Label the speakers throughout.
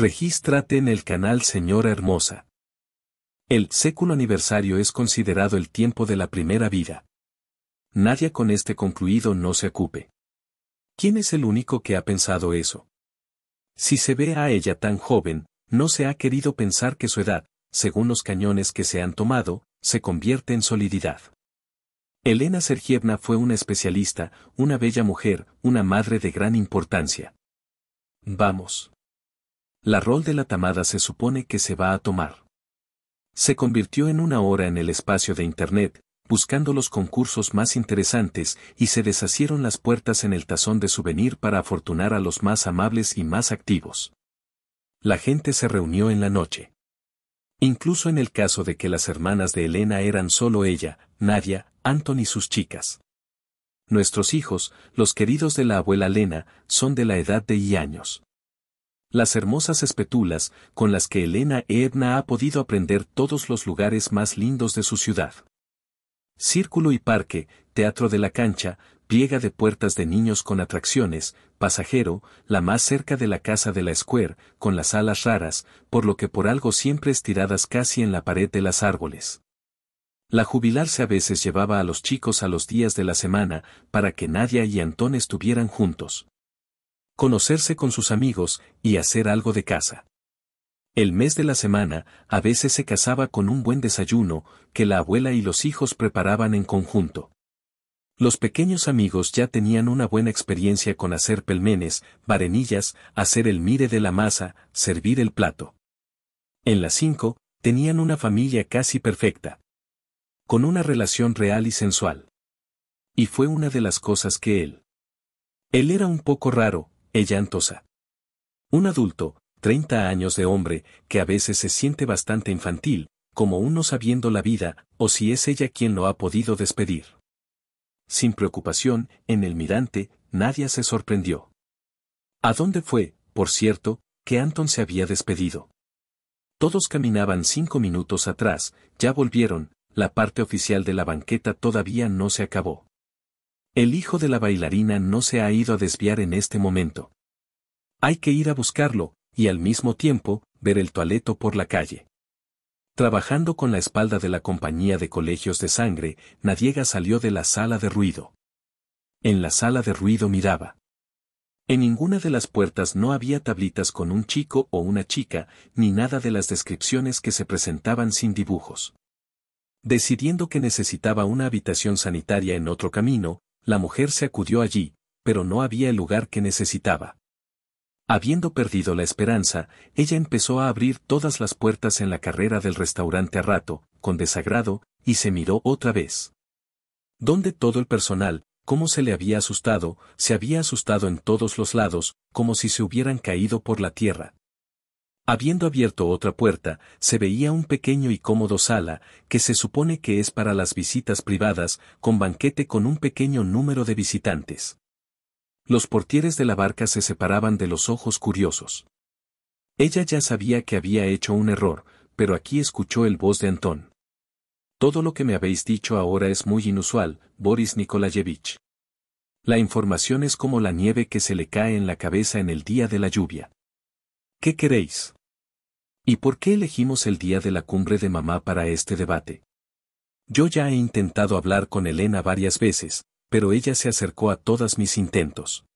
Speaker 1: Regístrate en el canal Señora Hermosa. El século aniversario es considerado el tiempo de la primera vida. Nadie con este concluido no se ocupe. ¿Quién es el único que ha pensado eso? Si se ve a ella tan joven, no se ha querido pensar que su edad, según los cañones que se han tomado, se convierte en solididad. Elena Sergievna fue una especialista, una bella mujer, una madre de gran importancia. Vamos. La rol de la tamada se supone que se va a tomar. Se convirtió en una hora en el espacio de Internet, buscando los concursos más interesantes y se deshacieron las puertas en el tazón de souvenir para afortunar a los más amables y más activos. La gente se reunió en la noche. Incluso en el caso de que las hermanas de Elena eran solo ella, Nadia, Anton y sus chicas. Nuestros hijos, los queridos de la abuela Elena, son de la edad de y años. Las hermosas espetulas con las que Elena Edna ha podido aprender todos los lugares más lindos de su ciudad. Círculo y parque, teatro de la cancha, pliega de puertas de niños con atracciones, pasajero, la más cerca de la casa de la Square, con las alas raras, por lo que por algo siempre estiradas casi en la pared de las árboles. La jubilarse a veces llevaba a los chicos a los días de la semana, para que Nadia y Antón estuvieran juntos conocerse con sus amigos y hacer algo de casa. El mes de la semana a veces se casaba con un buen desayuno que la abuela y los hijos preparaban en conjunto. Los pequeños amigos ya tenían una buena experiencia con hacer pelmenes, varenillas, hacer el mire de la masa, servir el plato. En las cinco, tenían una familia casi perfecta. Con una relación real y sensual. Y fue una de las cosas que él. Él era un poco raro, ella antosa. Un adulto, 30 años de hombre, que a veces se siente bastante infantil, como uno sabiendo la vida, o si es ella quien lo ha podido despedir. Sin preocupación, en el mirante, nadie se sorprendió. ¿A dónde fue, por cierto, que Anton se había despedido? Todos caminaban cinco minutos atrás, ya volvieron, la parte oficial de la banqueta todavía no se acabó. El hijo de la bailarina no se ha ido a desviar en este momento. Hay que ir a buscarlo, y al mismo tiempo, ver el toaleto por la calle. Trabajando con la espalda de la compañía de colegios de sangre, Nadiega salió de la sala de ruido. En la sala de ruido miraba. En ninguna de las puertas no había tablitas con un chico o una chica, ni nada de las descripciones que se presentaban sin dibujos. Decidiendo que necesitaba una habitación sanitaria en otro camino, la mujer se acudió allí, pero no había el lugar que necesitaba. Habiendo perdido la esperanza, ella empezó a abrir todas las puertas en la carrera del restaurante a rato, con desagrado, y se miró otra vez. Donde todo el personal, cómo se le había asustado, se había asustado en todos los lados, como si se hubieran caído por la tierra, Habiendo abierto otra puerta, se veía un pequeño y cómodo sala, que se supone que es para las visitas privadas, con banquete con un pequeño número de visitantes. Los portieres de la barca se separaban de los ojos curiosos. Ella ya sabía que había hecho un error, pero aquí escuchó el voz de Antón. Todo lo que me habéis dicho ahora es muy inusual, Boris Nikolayevich. La información es como la nieve que se le cae en la cabeza en el día de la lluvia. ¿Qué queréis? ¿Y por qué elegimos el día de la cumbre de mamá para este debate? Yo ya he intentado hablar con Elena varias veces, pero ella se acercó a todos mis intentos.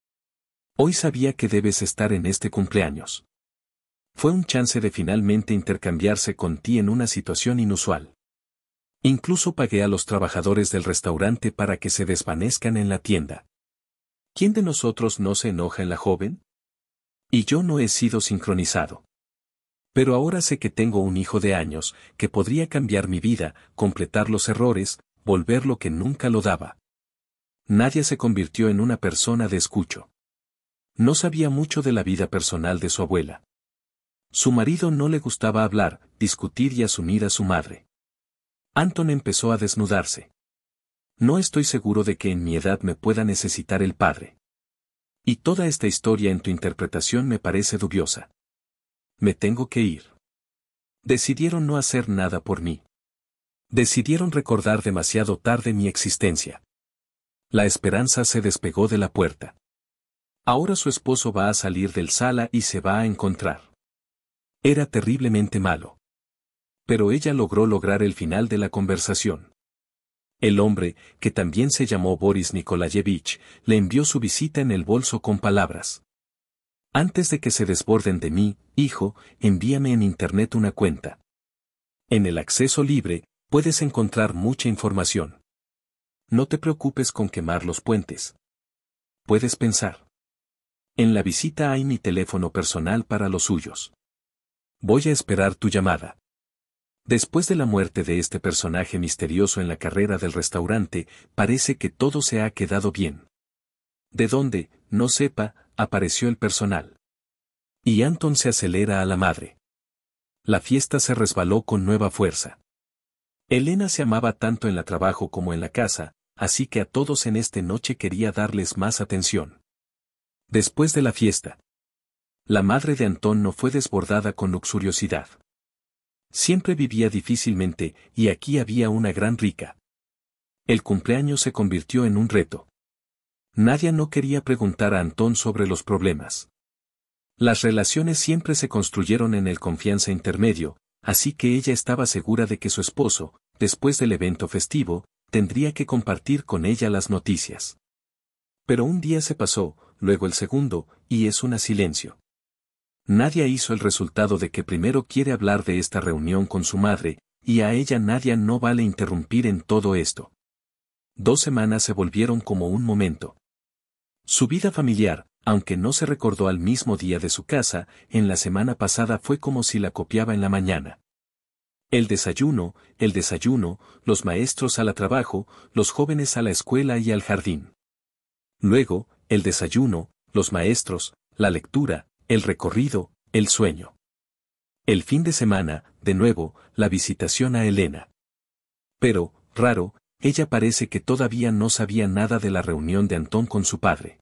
Speaker 1: Hoy sabía que debes estar en este cumpleaños. Fue un chance de finalmente intercambiarse con ti en una situación inusual. Incluso pagué a los trabajadores del restaurante para que se desvanezcan en la tienda. ¿Quién de nosotros no se enoja en la joven? Y yo no he sido sincronizado. Pero ahora sé que tengo un hijo de años, que podría cambiar mi vida, completar los errores, volver lo que nunca lo daba. Nadie se convirtió en una persona de escucho. No sabía mucho de la vida personal de su abuela. Su marido no le gustaba hablar, discutir y asumir a su madre. Anton empezó a desnudarse. No estoy seguro de que en mi edad me pueda necesitar el padre. Y toda esta historia en tu interpretación me parece dubiosa me tengo que ir. Decidieron no hacer nada por mí. Decidieron recordar demasiado tarde mi existencia. La esperanza se despegó de la puerta. Ahora su esposo va a salir del sala y se va a encontrar. Era terriblemente malo. Pero ella logró lograr el final de la conversación. El hombre, que también se llamó Boris Nikolayevich, le envió su visita en el bolso con palabras. Antes de que se desborden de mí, hijo, envíame en Internet una cuenta. En el acceso libre, puedes encontrar mucha información. No te preocupes con quemar los puentes. Puedes pensar. En la visita hay mi teléfono personal para los suyos. Voy a esperar tu llamada. Después de la muerte de este personaje misterioso en la carrera del restaurante, parece que todo se ha quedado bien. De dónde, no sepa, apareció el personal. Y Anton se acelera a la madre. La fiesta se resbaló con nueva fuerza. Elena se amaba tanto en la trabajo como en la casa, así que a todos en esta noche quería darles más atención. Después de la fiesta, la madre de Antón no fue desbordada con luxuriosidad. Siempre vivía difícilmente y aquí había una gran rica. El cumpleaños se convirtió en un reto. Nadia no quería preguntar a Antón sobre los problemas. Las relaciones siempre se construyeron en el confianza intermedio, así que ella estaba segura de que su esposo, después del evento festivo, tendría que compartir con ella las noticias. Pero un día se pasó, luego el segundo, y es una silencio. Nadia hizo el resultado de que primero quiere hablar de esta reunión con su madre, y a ella Nadia no vale interrumpir en todo esto. Dos semanas se volvieron como un momento. Su vida familiar, aunque no se recordó al mismo día de su casa, en la semana pasada fue como si la copiaba en la mañana. El desayuno, el desayuno, los maestros a la trabajo, los jóvenes a la escuela y al jardín. Luego, el desayuno, los maestros, la lectura, el recorrido, el sueño. El fin de semana, de nuevo, la visitación a Elena. Pero, raro, ella parece que todavía no sabía nada de la reunión de Antón con su padre.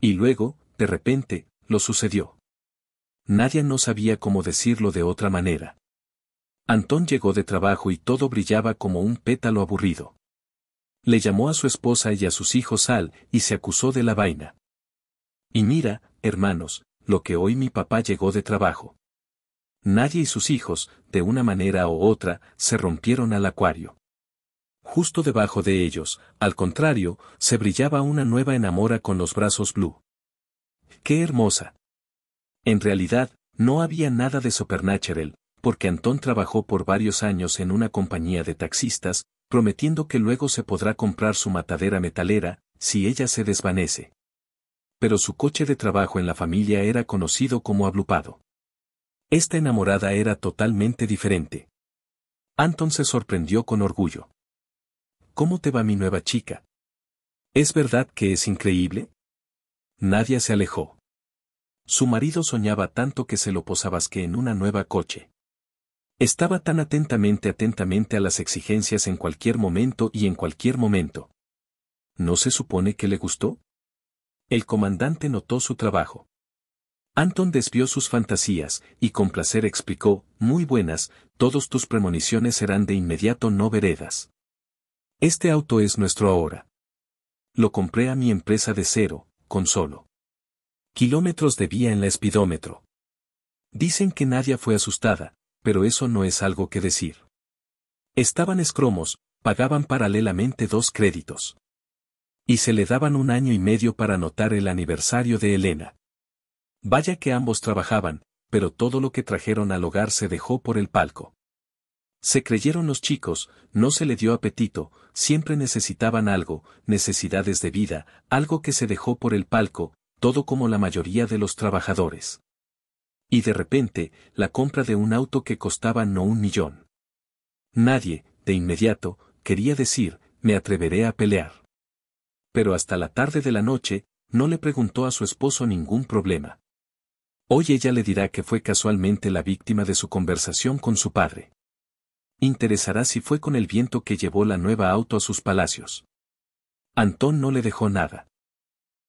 Speaker 1: Y luego, de repente, lo sucedió. Nadie no sabía cómo decirlo de otra manera. Antón llegó de trabajo y todo brillaba como un pétalo aburrido. Le llamó a su esposa y a sus hijos al, y se acusó de la vaina. Y mira, hermanos, lo que hoy mi papá llegó de trabajo. Nadie y sus hijos, de una manera u otra, se rompieron al acuario. Justo debajo de ellos, al contrario, se brillaba una nueva enamora con los brazos blue. ¡Qué hermosa! En realidad, no había nada de supernatural, porque Antón trabajó por varios años en una compañía de taxistas, prometiendo que luego se podrá comprar su matadera metalera, si ella se desvanece. Pero su coche de trabajo en la familia era conocido como ablupado. Esta enamorada era totalmente diferente. Anton se sorprendió con orgullo. ¿Cómo te va mi nueva chica? ¿Es verdad que es increíble? Nadie se alejó. Su marido soñaba tanto que se lo posabas que en una nueva coche. Estaba tan atentamente atentamente a las exigencias en cualquier momento y en cualquier momento. ¿No se supone que le gustó? El comandante notó su trabajo. Anton desvió sus fantasías, y con placer explicó, muy buenas, todos tus premoniciones serán de inmediato no veredas. Este auto es nuestro ahora. Lo compré a mi empresa de cero, con solo kilómetros de vía en la espidómetro. Dicen que nadie fue asustada, pero eso no es algo que decir. Estaban escromos, pagaban paralelamente dos créditos. Y se le daban un año y medio para anotar el aniversario de Elena. Vaya que ambos trabajaban, pero todo lo que trajeron al hogar se dejó por el palco. Se creyeron los chicos, no se le dio apetito, siempre necesitaban algo, necesidades de vida, algo que se dejó por el palco, todo como la mayoría de los trabajadores. Y de repente, la compra de un auto que costaba no un millón. Nadie, de inmediato, quería decir, me atreveré a pelear. Pero hasta la tarde de la noche, no le preguntó a su esposo ningún problema. Hoy ella le dirá que fue casualmente la víctima de su conversación con su padre. Interesará si fue con el viento que llevó la nueva auto a sus palacios. Antón no le dejó nada.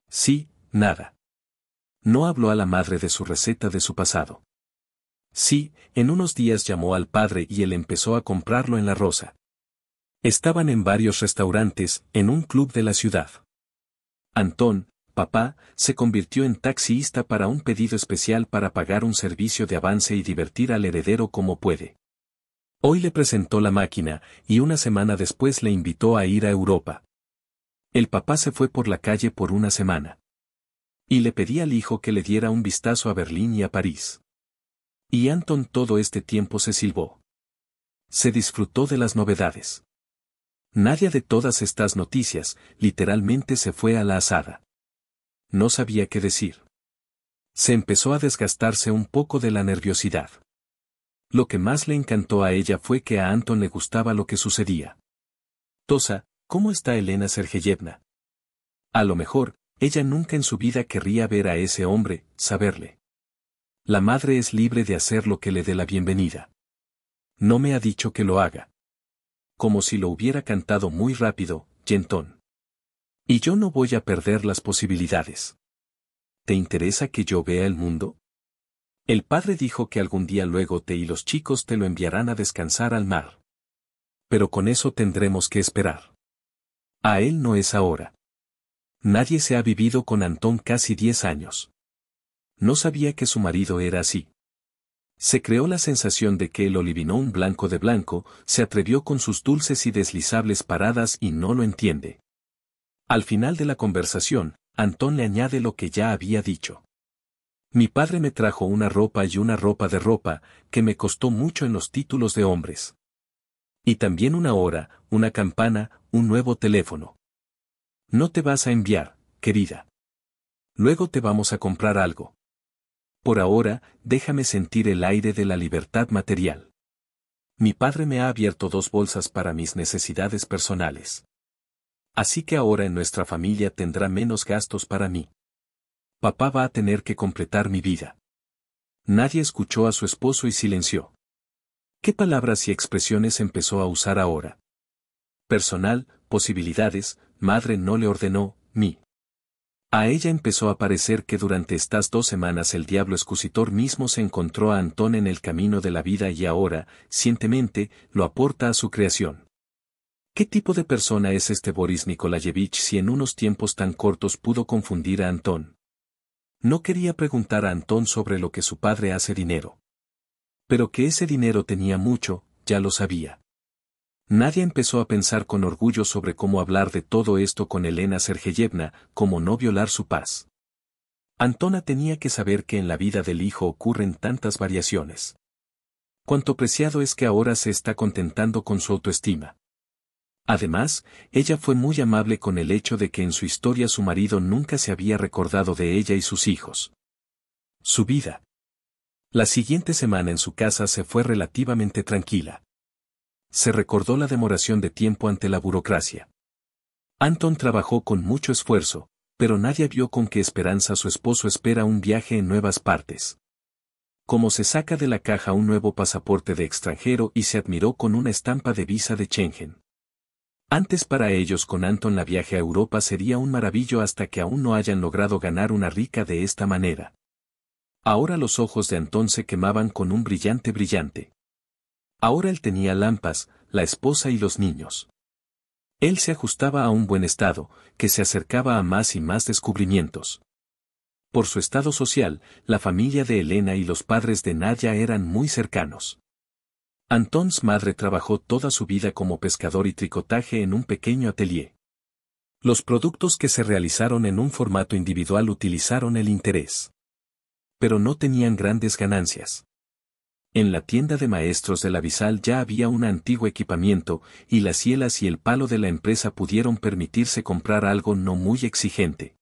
Speaker 1: Sí, nada. No habló a la madre de su receta de su pasado. Sí, en unos días llamó al padre y él empezó a comprarlo en la rosa. Estaban en varios restaurantes, en un club de la ciudad. Antón, papá, se convirtió en taxista para un pedido especial para pagar un servicio de avance y divertir al heredero como puede. Hoy le presentó la máquina, y una semana después le invitó a ir a Europa. El papá se fue por la calle por una semana. Y le pedí al hijo que le diera un vistazo a Berlín y a París. Y Anton todo este tiempo se silbó. Se disfrutó de las novedades. Nadie de todas estas noticias, literalmente se fue a la asada. No sabía qué decir. Se empezó a desgastarse un poco de la nerviosidad. Lo que más le encantó a ella fue que a Anton le gustaba lo que sucedía. Tosa, ¿cómo está Elena Sergeyevna? A lo mejor, ella nunca en su vida querría ver a ese hombre, saberle. La madre es libre de hacer lo que le dé la bienvenida. No me ha dicho que lo haga. Como si lo hubiera cantado muy rápido, Yentón. Y yo no voy a perder las posibilidades. ¿Te interesa que yo vea el mundo? El padre dijo que algún día luego te y los chicos te lo enviarán a descansar al mar. Pero con eso tendremos que esperar. A él no es ahora. Nadie se ha vivido con Antón casi diez años. No sabía que su marido era así. Se creó la sensación de que el olivinón blanco de blanco se atrevió con sus dulces y deslizables paradas y no lo entiende. Al final de la conversación, Antón le añade lo que ya había dicho. Mi padre me trajo una ropa y una ropa de ropa, que me costó mucho en los títulos de hombres. Y también una hora, una campana, un nuevo teléfono. No te vas a enviar, querida. Luego te vamos a comprar algo. Por ahora, déjame sentir el aire de la libertad material. Mi padre me ha abierto dos bolsas para mis necesidades personales. Así que ahora en nuestra familia tendrá menos gastos para mí papá va a tener que completar mi vida. Nadie escuchó a su esposo y silenció. ¿Qué palabras y expresiones empezó a usar ahora? Personal, posibilidades, madre no le ordenó, mí. A ella empezó a parecer que durante estas dos semanas el diablo excusitor mismo se encontró a Antón en el camino de la vida y ahora, cientemente, lo aporta a su creación. ¿Qué tipo de persona es este Boris Nikolayevich si en unos tiempos tan cortos pudo confundir a Antón? No quería preguntar a Antón sobre lo que su padre hace dinero. Pero que ese dinero tenía mucho, ya lo sabía. Nadie empezó a pensar con orgullo sobre cómo hablar de todo esto con Elena Sergeyevna, cómo no violar su paz. Antona tenía que saber que en la vida del hijo ocurren tantas variaciones. Cuanto preciado es que ahora se está contentando con su autoestima. Además, ella fue muy amable con el hecho de que en su historia su marido nunca se había recordado de ella y sus hijos. Su vida. La siguiente semana en su casa se fue relativamente tranquila. Se recordó la demoración de tiempo ante la burocracia. Anton trabajó con mucho esfuerzo, pero nadie vio con qué esperanza su esposo espera un viaje en nuevas partes. Como se saca de la caja un nuevo pasaporte de extranjero y se admiró con una estampa de visa de Schengen. Antes para ellos con Anton la viaje a Europa sería un maravillo hasta que aún no hayan logrado ganar una rica de esta manera. Ahora los ojos de Anton se quemaban con un brillante brillante. Ahora él tenía lampas, la esposa y los niños. Él se ajustaba a un buen estado, que se acercaba a más y más descubrimientos. Por su estado social, la familia de Elena y los padres de Nadia eran muy cercanos. Anton's madre trabajó toda su vida como pescador y tricotaje en un pequeño atelier. Los productos que se realizaron en un formato individual utilizaron el interés. Pero no tenían grandes ganancias. En la tienda de maestros de la visal ya había un antiguo equipamiento, y las hielas y el palo de la empresa pudieron permitirse comprar algo no muy exigente.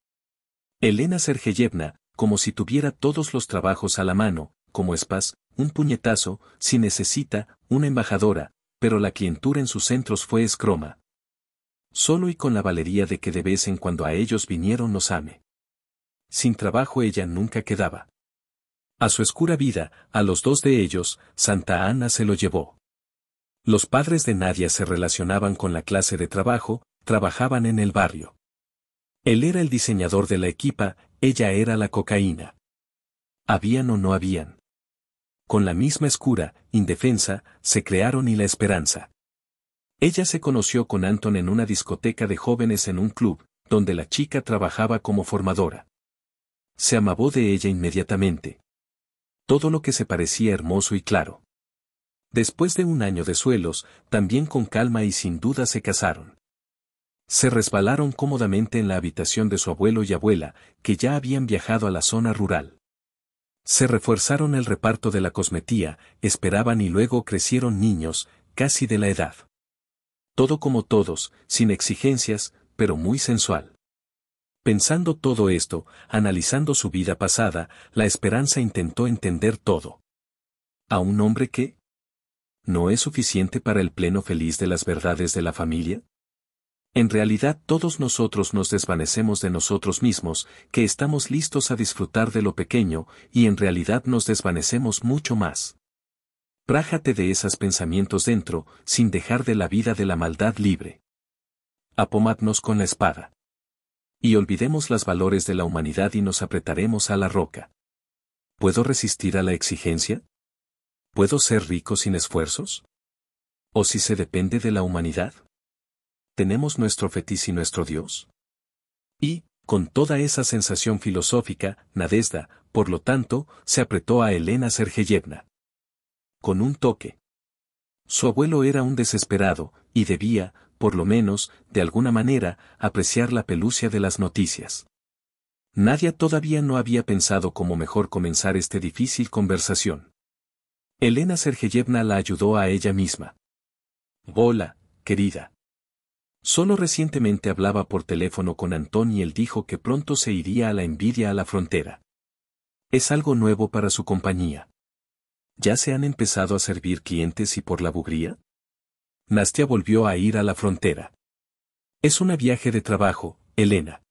Speaker 1: Elena Sergeyevna, como si tuviera todos los trabajos a la mano, como espas, un puñetazo, si necesita, una embajadora, pero la clientura en sus centros fue escroma. Solo y con la valería de que de vez en cuando a ellos vinieron los ame. Sin trabajo ella nunca quedaba. A su escura vida, a los dos de ellos, Santa Ana se lo llevó. Los padres de Nadia se relacionaban con la clase de trabajo, trabajaban en el barrio. Él era el diseñador de la equipa, ella era la cocaína. ¿Habían o no habían? con la misma escura, indefensa, se crearon y la esperanza. Ella se conoció con Anton en una discoteca de jóvenes en un club, donde la chica trabajaba como formadora. Se amabó de ella inmediatamente. Todo lo que se parecía hermoso y claro. Después de un año de suelos, también con calma y sin duda se casaron. Se resbalaron cómodamente en la habitación de su abuelo y abuela, que ya habían viajado a la zona rural. Se refuerzaron el reparto de la cosmetía, esperaban y luego crecieron niños, casi de la edad. Todo como todos, sin exigencias, pero muy sensual. Pensando todo esto, analizando su vida pasada, la esperanza intentó entender todo. ¿A un hombre que? ¿No es suficiente para el pleno feliz de las verdades de la familia? En realidad todos nosotros nos desvanecemos de nosotros mismos, que estamos listos a disfrutar de lo pequeño, y en realidad nos desvanecemos mucho más. Prájate de esos pensamientos dentro, sin dejar de la vida de la maldad libre. Apomadnos con la espada. Y olvidemos los valores de la humanidad y nos apretaremos a la roca. ¿Puedo resistir a la exigencia? ¿Puedo ser rico sin esfuerzos? ¿O si se depende de la humanidad? tenemos nuestro fetis y nuestro Dios. Y, con toda esa sensación filosófica, Nadesda, por lo tanto, se apretó a Elena Sergeyevna. Con un toque. Su abuelo era un desesperado, y debía, por lo menos, de alguna manera, apreciar la pelucia de las noticias. Nadia todavía no había pensado cómo mejor comenzar esta difícil conversación. Elena Sergeyevna la ayudó a ella misma. Hola, querida. Solo recientemente hablaba por teléfono con Antón y él dijo que pronto se iría a la envidia a la frontera. Es algo nuevo para su compañía. ¿Ya se han empezado a servir clientes y por la bugría? Nastia volvió a ir a la frontera. Es una viaje de trabajo, Elena.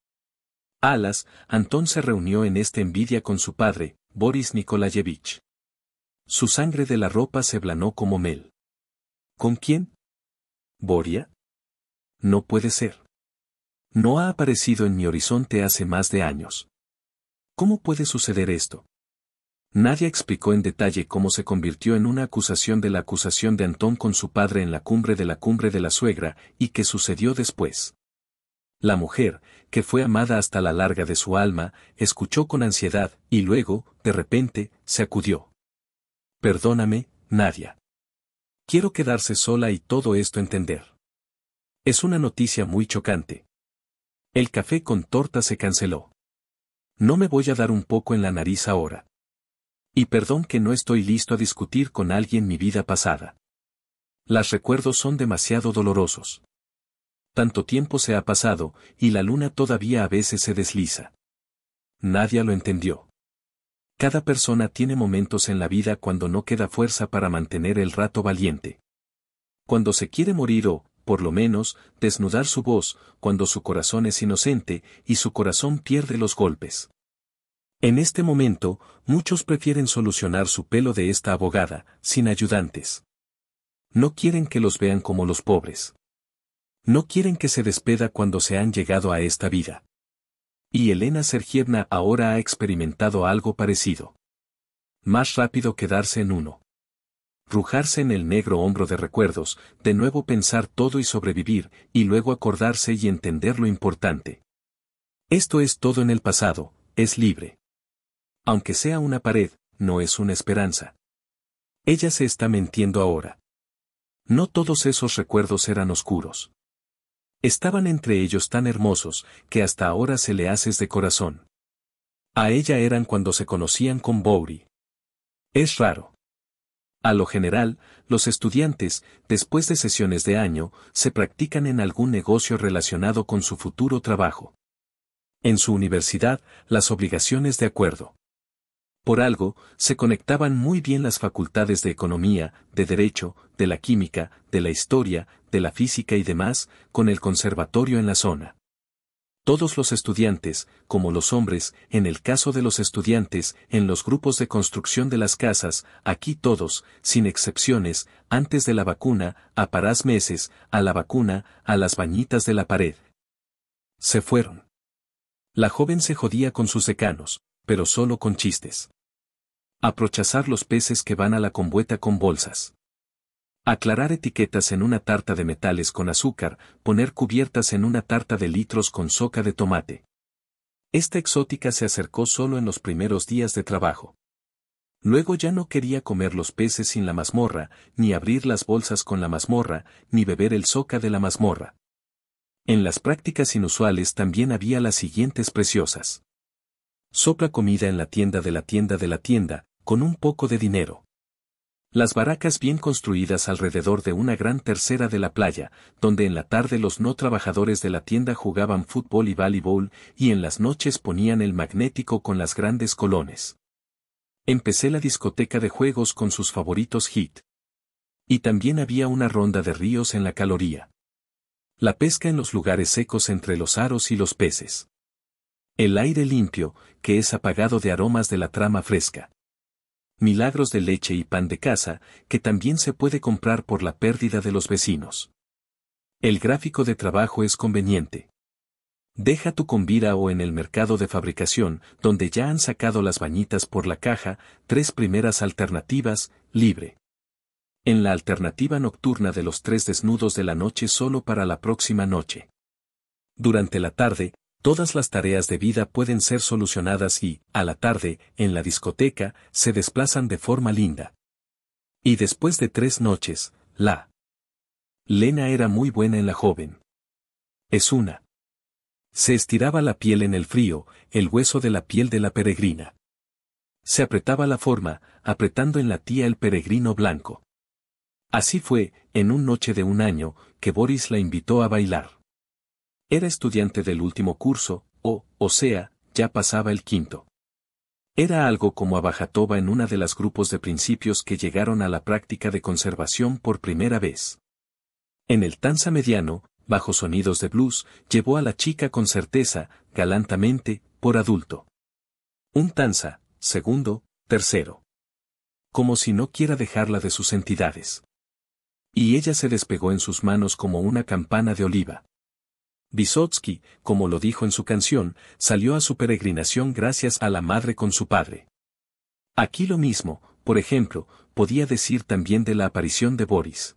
Speaker 1: Alas, Antón se reunió en esta envidia con su padre, Boris Nikolayevich. Su sangre de la ropa se blanó como mel. ¿Con quién? ¿Boria? no puede ser. No ha aparecido en mi horizonte hace más de años. ¿Cómo puede suceder esto? Nadie explicó en detalle cómo se convirtió en una acusación de la acusación de Antón con su padre en la cumbre de la cumbre de la suegra y qué sucedió después. La mujer, que fue amada hasta la larga de su alma, escuchó con ansiedad y luego, de repente, se acudió. Perdóname, Nadia. Quiero quedarse sola y todo esto entender. Es una noticia muy chocante. El café con torta se canceló. No me voy a dar un poco en la nariz ahora. Y perdón que no estoy listo a discutir con alguien mi vida pasada. Las recuerdos son demasiado dolorosos. Tanto tiempo se ha pasado, y la luna todavía a veces se desliza. Nadie lo entendió. Cada persona tiene momentos en la vida cuando no queda fuerza para mantener el rato valiente. Cuando se quiere morir o, por lo menos, desnudar su voz, cuando su corazón es inocente y su corazón pierde los golpes. En este momento, muchos prefieren solucionar su pelo de esta abogada, sin ayudantes. No quieren que los vean como los pobres. No quieren que se despeda cuando se han llegado a esta vida. Y Elena Sergievna ahora ha experimentado algo parecido. Más rápido quedarse en uno rujarse en el negro hombro de recuerdos, de nuevo pensar todo y sobrevivir, y luego acordarse y entender lo importante. Esto es todo en el pasado, es libre. Aunque sea una pared, no es una esperanza. Ella se está mintiendo ahora. No todos esos recuerdos eran oscuros. Estaban entre ellos tan hermosos, que hasta ahora se le haces de corazón. A ella eran cuando se conocían con Bowry. Es raro. A lo general, los estudiantes, después de sesiones de año, se practican en algún negocio relacionado con su futuro trabajo. En su universidad, las obligaciones de acuerdo. Por algo, se conectaban muy bien las facultades de economía, de derecho, de la química, de la historia, de la física y demás, con el conservatorio en la zona. Todos los estudiantes, como los hombres, en el caso de los estudiantes, en los grupos de construcción de las casas, aquí todos, sin excepciones, antes de la vacuna, a parás meses, a la vacuna, a las bañitas de la pared. Se fueron. La joven se jodía con sus secanos, pero solo con chistes. A los peces que van a la combueta con bolsas. Aclarar etiquetas en una tarta de metales con azúcar, poner cubiertas en una tarta de litros con soca de tomate. Esta exótica se acercó solo en los primeros días de trabajo. Luego ya no quería comer los peces sin la mazmorra, ni abrir las bolsas con la mazmorra, ni beber el soca de la mazmorra. En las prácticas inusuales también había las siguientes preciosas. Sopla comida en la tienda de la tienda de la tienda, con un poco de dinero. Las baracas bien construidas alrededor de una gran tercera de la playa, donde en la tarde los no trabajadores de la tienda jugaban fútbol y voleibol, y en las noches ponían el magnético con las grandes colones. Empecé la discoteca de juegos con sus favoritos hit. Y también había una ronda de ríos en la caloría. La pesca en los lugares secos entre los aros y los peces. El aire limpio, que es apagado de aromas de la trama fresca milagros de leche y pan de casa, que también se puede comprar por la pérdida de los vecinos. El gráfico de trabajo es conveniente. Deja tu convira o en el mercado de fabricación, donde ya han sacado las bañitas por la caja, tres primeras alternativas, libre. En la alternativa nocturna de los tres desnudos de la noche solo para la próxima noche. Durante la tarde, todas las tareas de vida pueden ser solucionadas y, a la tarde, en la discoteca, se desplazan de forma linda. Y después de tres noches, la... Lena era muy buena en la joven. Es una. Se estiraba la piel en el frío, el hueso de la piel de la peregrina. Se apretaba la forma, apretando en la tía el peregrino blanco. Así fue, en una noche de un año, que Boris la invitó a bailar. Era estudiante del último curso, o, o sea, ya pasaba el quinto. Era algo como a Bajatoba en una de las grupos de principios que llegaron a la práctica de conservación por primera vez. En el tanza mediano, bajo sonidos de blues, llevó a la chica con certeza, galantamente, por adulto. Un tanza, segundo, tercero. Como si no quiera dejarla de sus entidades. Y ella se despegó en sus manos como una campana de oliva. Vysotsky, como lo dijo en su canción, salió a su peregrinación gracias a la madre con su padre. Aquí lo mismo, por ejemplo, podía decir también de la aparición de Boris.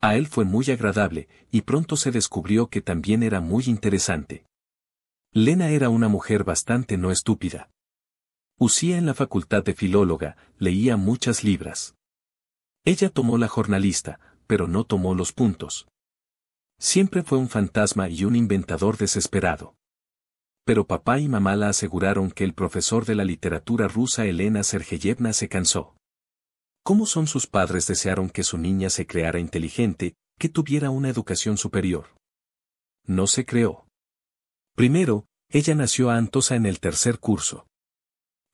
Speaker 1: A él fue muy agradable, y pronto se descubrió que también era muy interesante. Lena era una mujer bastante no estúpida. Usía en la facultad de filóloga, leía muchas libras. Ella tomó la jornalista, pero no tomó los puntos. Siempre fue un fantasma y un inventador desesperado. Pero papá y mamá la aseguraron que el profesor de la literatura rusa Elena Sergeyevna se cansó. ¿Cómo son sus padres desearon que su niña se creara inteligente, que tuviera una educación superior? No se creó. Primero, ella nació a Antosa en el tercer curso.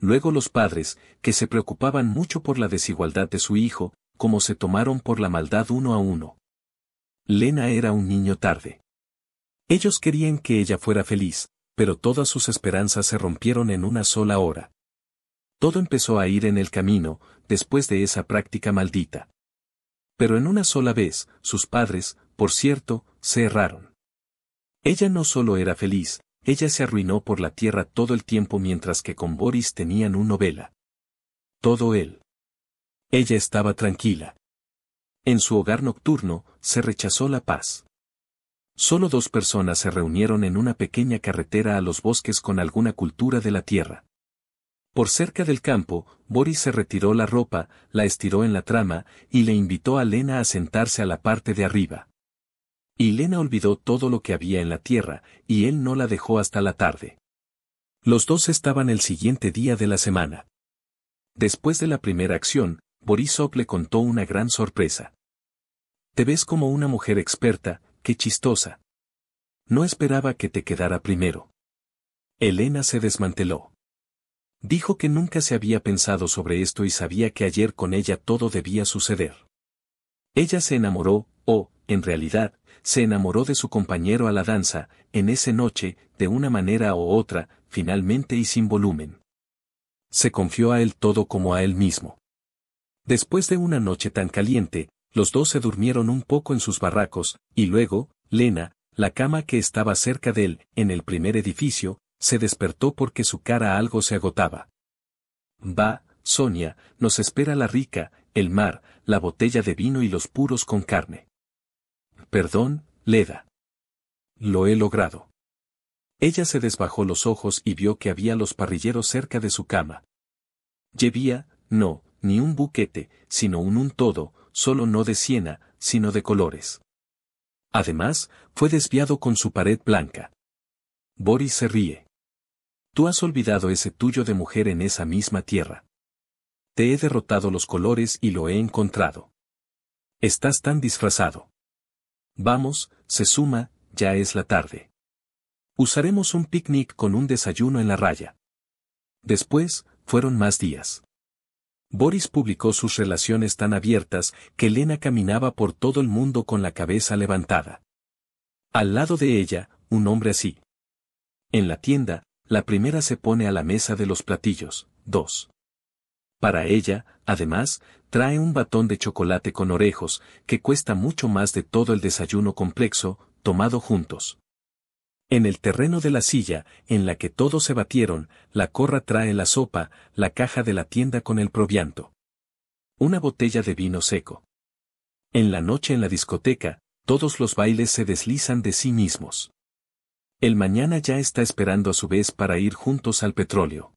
Speaker 1: Luego los padres, que se preocupaban mucho por la desigualdad de su hijo, como se tomaron por la maldad uno a uno. Lena era un niño tarde. Ellos querían que ella fuera feliz, pero todas sus esperanzas se rompieron en una sola hora. Todo empezó a ir en el camino, después de esa práctica maldita. Pero en una sola vez, sus padres, por cierto, se erraron. Ella no solo era feliz, ella se arruinó por la tierra todo el tiempo mientras que con Boris tenían una novela. Todo él. Ella estaba tranquila. En su hogar nocturno, se rechazó la paz. Solo dos personas se reunieron en una pequeña carretera a los bosques con alguna cultura de la tierra. Por cerca del campo, Boris se retiró la ropa, la estiró en la trama, y le invitó a Lena a sentarse a la parte de arriba. Y Lena olvidó todo lo que había en la tierra, y él no la dejó hasta la tarde. Los dos estaban el siguiente día de la semana. Después de la primera acción, Borisov le contó una gran sorpresa. Te ves como una mujer experta, qué chistosa. No esperaba que te quedara primero. Elena se desmanteló. Dijo que nunca se había pensado sobre esto y sabía que ayer con ella todo debía suceder. Ella se enamoró, o, en realidad, se enamoró de su compañero a la danza, en esa noche, de una manera u otra, finalmente y sin volumen. Se confió a él todo como a él mismo. Después de una noche tan caliente, los dos se durmieron un poco en sus barracos, y luego, Lena, la cama que estaba cerca de él, en el primer edificio, se despertó porque su cara algo se agotaba. Va, Sonia, nos espera la rica, el mar, la botella de vino y los puros con carne. Perdón, Leda. Lo he logrado. Ella se desbajó los ojos y vio que había los parrilleros cerca de su cama. Llevía, no, ni un buquete, sino un un todo, solo no de siena, sino de colores. Además, fue desviado con su pared blanca. Boris se ríe. Tú has olvidado ese tuyo de mujer en esa misma tierra. Te he derrotado los colores y lo he encontrado. Estás tan disfrazado. Vamos, se suma, ya es la tarde. Usaremos un picnic con un desayuno en la raya. Después, fueron más días. Boris publicó sus relaciones tan abiertas que Lena caminaba por todo el mundo con la cabeza levantada. Al lado de ella, un hombre así. En la tienda, la primera se pone a la mesa de los platillos, dos. Para ella, además, trae un batón de chocolate con orejos, que cuesta mucho más de todo el desayuno complejo, tomado juntos. En el terreno de la silla, en la que todos se batieron, la corra trae la sopa, la caja de la tienda con el provianto. Una botella de vino seco. En la noche en la discoteca, todos los bailes se deslizan de sí mismos. El mañana ya está esperando a su vez para ir juntos al petróleo.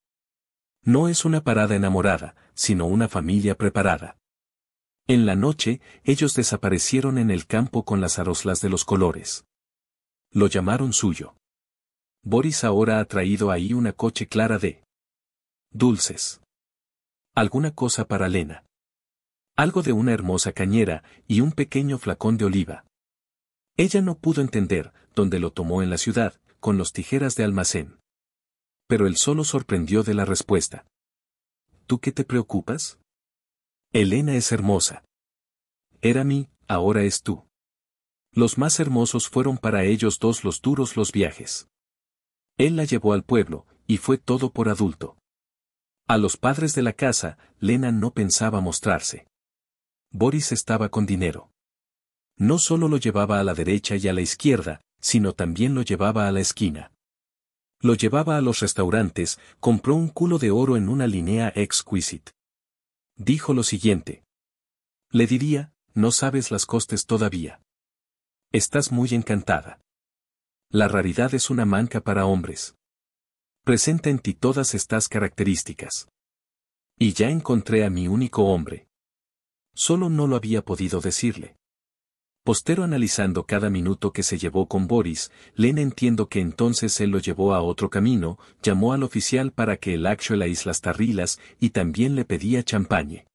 Speaker 1: No es una parada enamorada, sino una familia preparada. En la noche, ellos desaparecieron en el campo con las aroslas de los colores. Lo llamaron suyo. Boris ahora ha traído ahí una coche clara de dulces. Alguna cosa para Elena. Algo de una hermosa cañera y un pequeño flacón de oliva. Ella no pudo entender dónde lo tomó en la ciudad, con los tijeras de almacén. Pero él solo sorprendió de la respuesta. ¿Tú qué te preocupas? Elena es hermosa. Era mí, ahora es tú. Los más hermosos fueron para ellos dos los duros los viajes. Él la llevó al pueblo, y fue todo por adulto. A los padres de la casa, Lena no pensaba mostrarse. Boris estaba con dinero. No solo lo llevaba a la derecha y a la izquierda, sino también lo llevaba a la esquina. Lo llevaba a los restaurantes, compró un culo de oro en una línea exquisite. Dijo lo siguiente. Le diría, no sabes las costes todavía. Estás muy encantada. La raridad es una manca para hombres. Presenta en ti todas estas características. Y ya encontré a mi único hombre. Solo no lo había podido decirle. Postero analizando cada minuto que se llevó con Boris, Lena entiendo que entonces él lo llevó a otro camino, llamó al oficial para que el la Islas tarrilas y también le pedía champañe.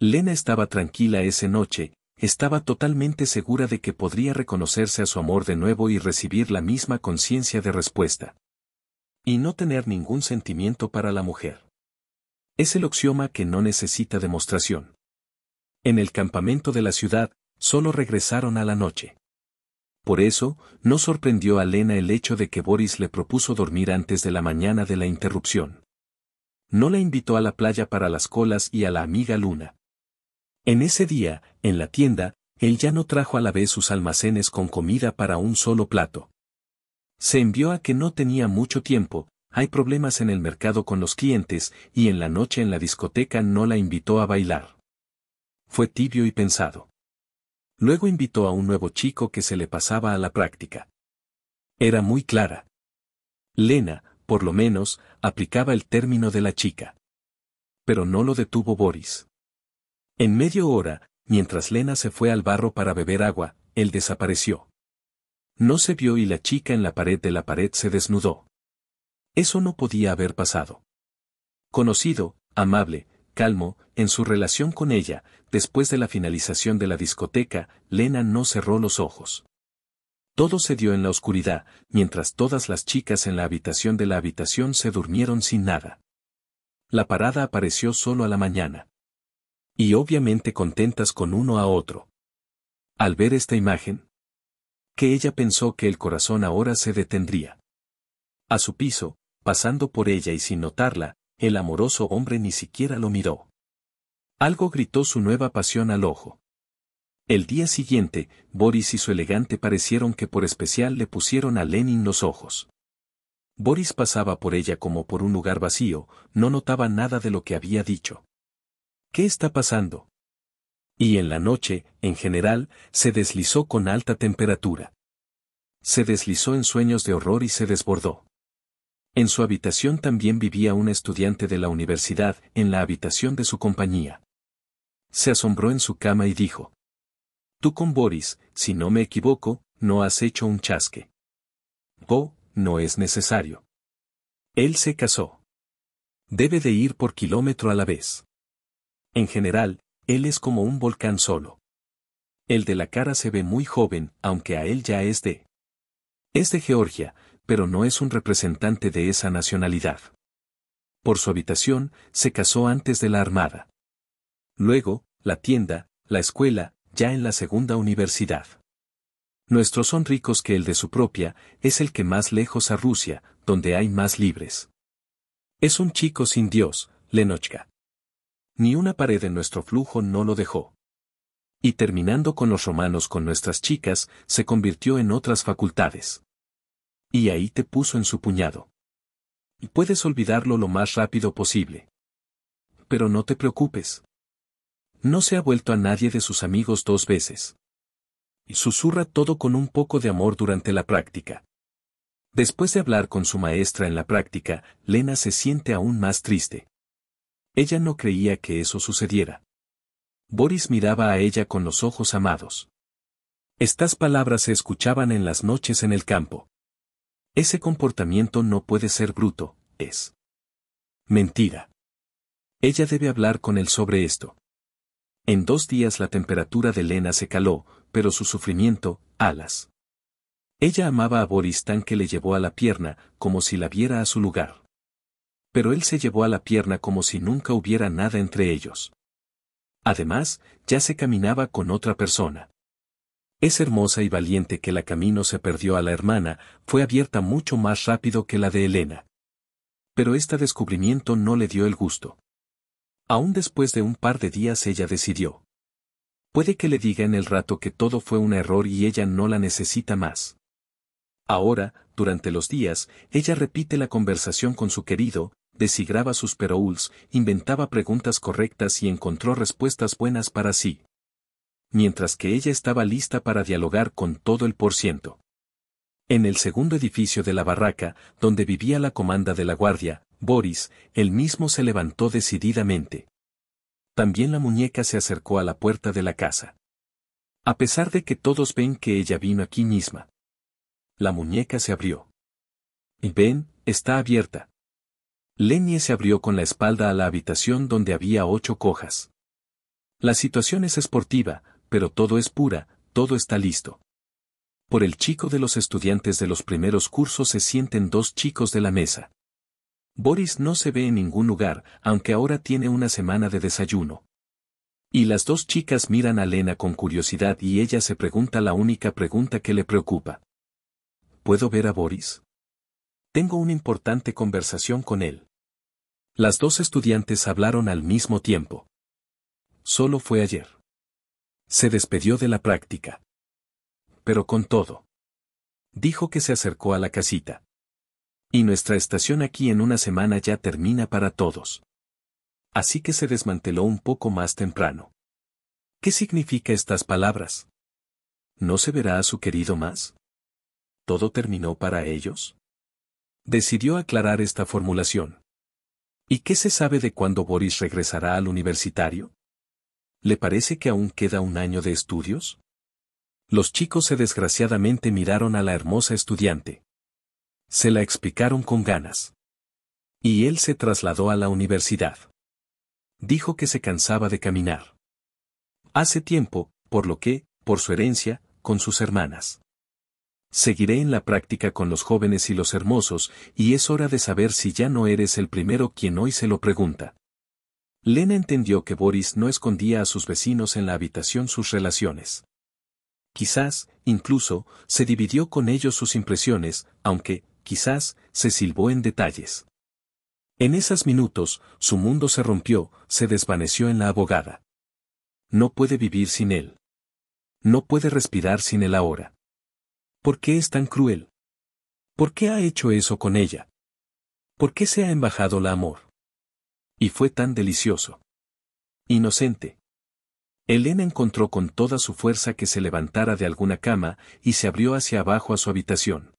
Speaker 1: Lena estaba tranquila esa noche, estaba totalmente segura de que podría reconocerse a su amor de nuevo y recibir la misma conciencia de respuesta. Y no tener ningún sentimiento para la mujer. Es el oxioma que no necesita demostración. En el campamento de la ciudad, solo regresaron a la noche. Por eso, no sorprendió a Lena el hecho de que Boris le propuso dormir antes de la mañana de la interrupción. No la invitó a la playa para las colas y a la amiga Luna. En ese día, en la tienda, él ya no trajo a la vez sus almacenes con comida para un solo plato. Se envió a que no tenía mucho tiempo, hay problemas en el mercado con los clientes y en la noche en la discoteca no la invitó a bailar. Fue tibio y pensado. Luego invitó a un nuevo chico que se le pasaba a la práctica. Era muy clara. Lena, por lo menos, aplicaba el término de la chica. Pero no lo detuvo Boris. En medio hora, mientras Lena se fue al barro para beber agua, él desapareció. No se vio y la chica en la pared de la pared se desnudó. Eso no podía haber pasado. Conocido, amable, calmo, en su relación con ella, después de la finalización de la discoteca, Lena no cerró los ojos. Todo se dio en la oscuridad, mientras todas las chicas en la habitación de la habitación se durmieron sin nada. La parada apareció solo a la mañana. Y obviamente contentas con uno a otro. Al ver esta imagen, que ella pensó que el corazón ahora se detendría. A su piso, pasando por ella y sin notarla, el amoroso hombre ni siquiera lo miró. Algo gritó su nueva pasión al ojo. El día siguiente, Boris y su elegante parecieron que por especial le pusieron a Lenin los ojos. Boris pasaba por ella como por un lugar vacío, no notaba nada de lo que había dicho. ¿Qué está pasando? Y en la noche, en general, se deslizó con alta temperatura. Se deslizó en sueños de horror y se desbordó. En su habitación también vivía un estudiante de la universidad, en la habitación de su compañía. Se asombró en su cama y dijo, Tú con Boris, si no me equivoco, no has hecho un chasque. Oh, no es necesario. Él se casó. Debe de ir por kilómetro a la vez. En general, él es como un volcán solo. El de la cara se ve muy joven, aunque a él ya es de. Es de Georgia, pero no es un representante de esa nacionalidad. Por su habitación, se casó antes de la armada. Luego, la tienda, la escuela, ya en la segunda universidad. Nuestros son ricos que el de su propia, es el que más lejos a Rusia, donde hay más libres. Es un chico sin Dios, Lenochka ni una pared en nuestro flujo no lo dejó. Y terminando con los romanos con nuestras chicas, se convirtió en otras facultades. Y ahí te puso en su puñado. Y puedes olvidarlo lo más rápido posible. Pero no te preocupes. No se ha vuelto a nadie de sus amigos dos veces. Y susurra todo con un poco de amor durante la práctica. Después de hablar con su maestra en la práctica, Lena se siente aún más triste. Ella no creía que eso sucediera. Boris miraba a ella con los ojos amados. Estas palabras se escuchaban en las noches en el campo. Ese comportamiento no puede ser bruto, es. Mentira. Ella debe hablar con él sobre esto. En dos días la temperatura de Lena se caló, pero su sufrimiento, alas. Ella amaba a Boris tan que le llevó a la pierna, como si la viera a su lugar pero él se llevó a la pierna como si nunca hubiera nada entre ellos. Además, ya se caminaba con otra persona. Es hermosa y valiente que la camino se perdió a la hermana, fue abierta mucho más rápido que la de Elena. Pero este descubrimiento no le dio el gusto. Aún después de un par de días ella decidió. Puede que le diga en el rato que todo fue un error y ella no la necesita más. Ahora, durante los días, ella repite la conversación con su querido, desigraba sus perouls, inventaba preguntas correctas y encontró respuestas buenas para sí. Mientras que ella estaba lista para dialogar con todo el porciento. En el segundo edificio de la barraca, donde vivía la comanda de la guardia, Boris, él mismo se levantó decididamente. También la muñeca se acercó a la puerta de la casa. A pesar de que todos ven que ella vino aquí misma. La muñeca se abrió. Y ven, está abierta. Leñe se abrió con la espalda a la habitación donde había ocho cojas. La situación es esportiva, pero todo es pura, todo está listo. Por el chico de los estudiantes de los primeros cursos se sienten dos chicos de la mesa. Boris no se ve en ningún lugar, aunque ahora tiene una semana de desayuno. Y las dos chicas miran a Lena con curiosidad y ella se pregunta la única pregunta que le preocupa. ¿Puedo ver a Boris? Tengo una importante conversación con él. Las dos estudiantes hablaron al mismo tiempo. Solo fue ayer. Se despedió de la práctica. Pero con todo. Dijo que se acercó a la casita. Y nuestra estación aquí en una semana ya termina para todos. Así que se desmanteló un poco más temprano. ¿Qué significa estas palabras? ¿No se verá a su querido más? ¿Todo terminó para ellos? decidió aclarar esta formulación. ¿Y qué se sabe de cuándo Boris regresará al universitario? ¿Le parece que aún queda un año de estudios? Los chicos se desgraciadamente miraron a la hermosa estudiante. Se la explicaron con ganas. Y él se trasladó a la universidad. Dijo que se cansaba de caminar. Hace tiempo, por lo que, por su herencia, con sus hermanas. Seguiré en la práctica con los jóvenes y los hermosos, y es hora de saber si ya no eres el primero quien hoy se lo pregunta. Lena entendió que Boris no escondía a sus vecinos en la habitación sus relaciones. Quizás, incluso, se dividió con ellos sus impresiones, aunque, quizás, se silbó en detalles. En esos minutos, su mundo se rompió, se desvaneció en la abogada. No puede vivir sin él. No puede respirar sin él ahora. ¿Por qué es tan cruel? ¿Por qué ha hecho eso con ella? ¿Por qué se ha embajado la amor? Y fue tan delicioso. Inocente. Elena encontró con toda su fuerza que se levantara de alguna cama y se abrió hacia abajo a su habitación.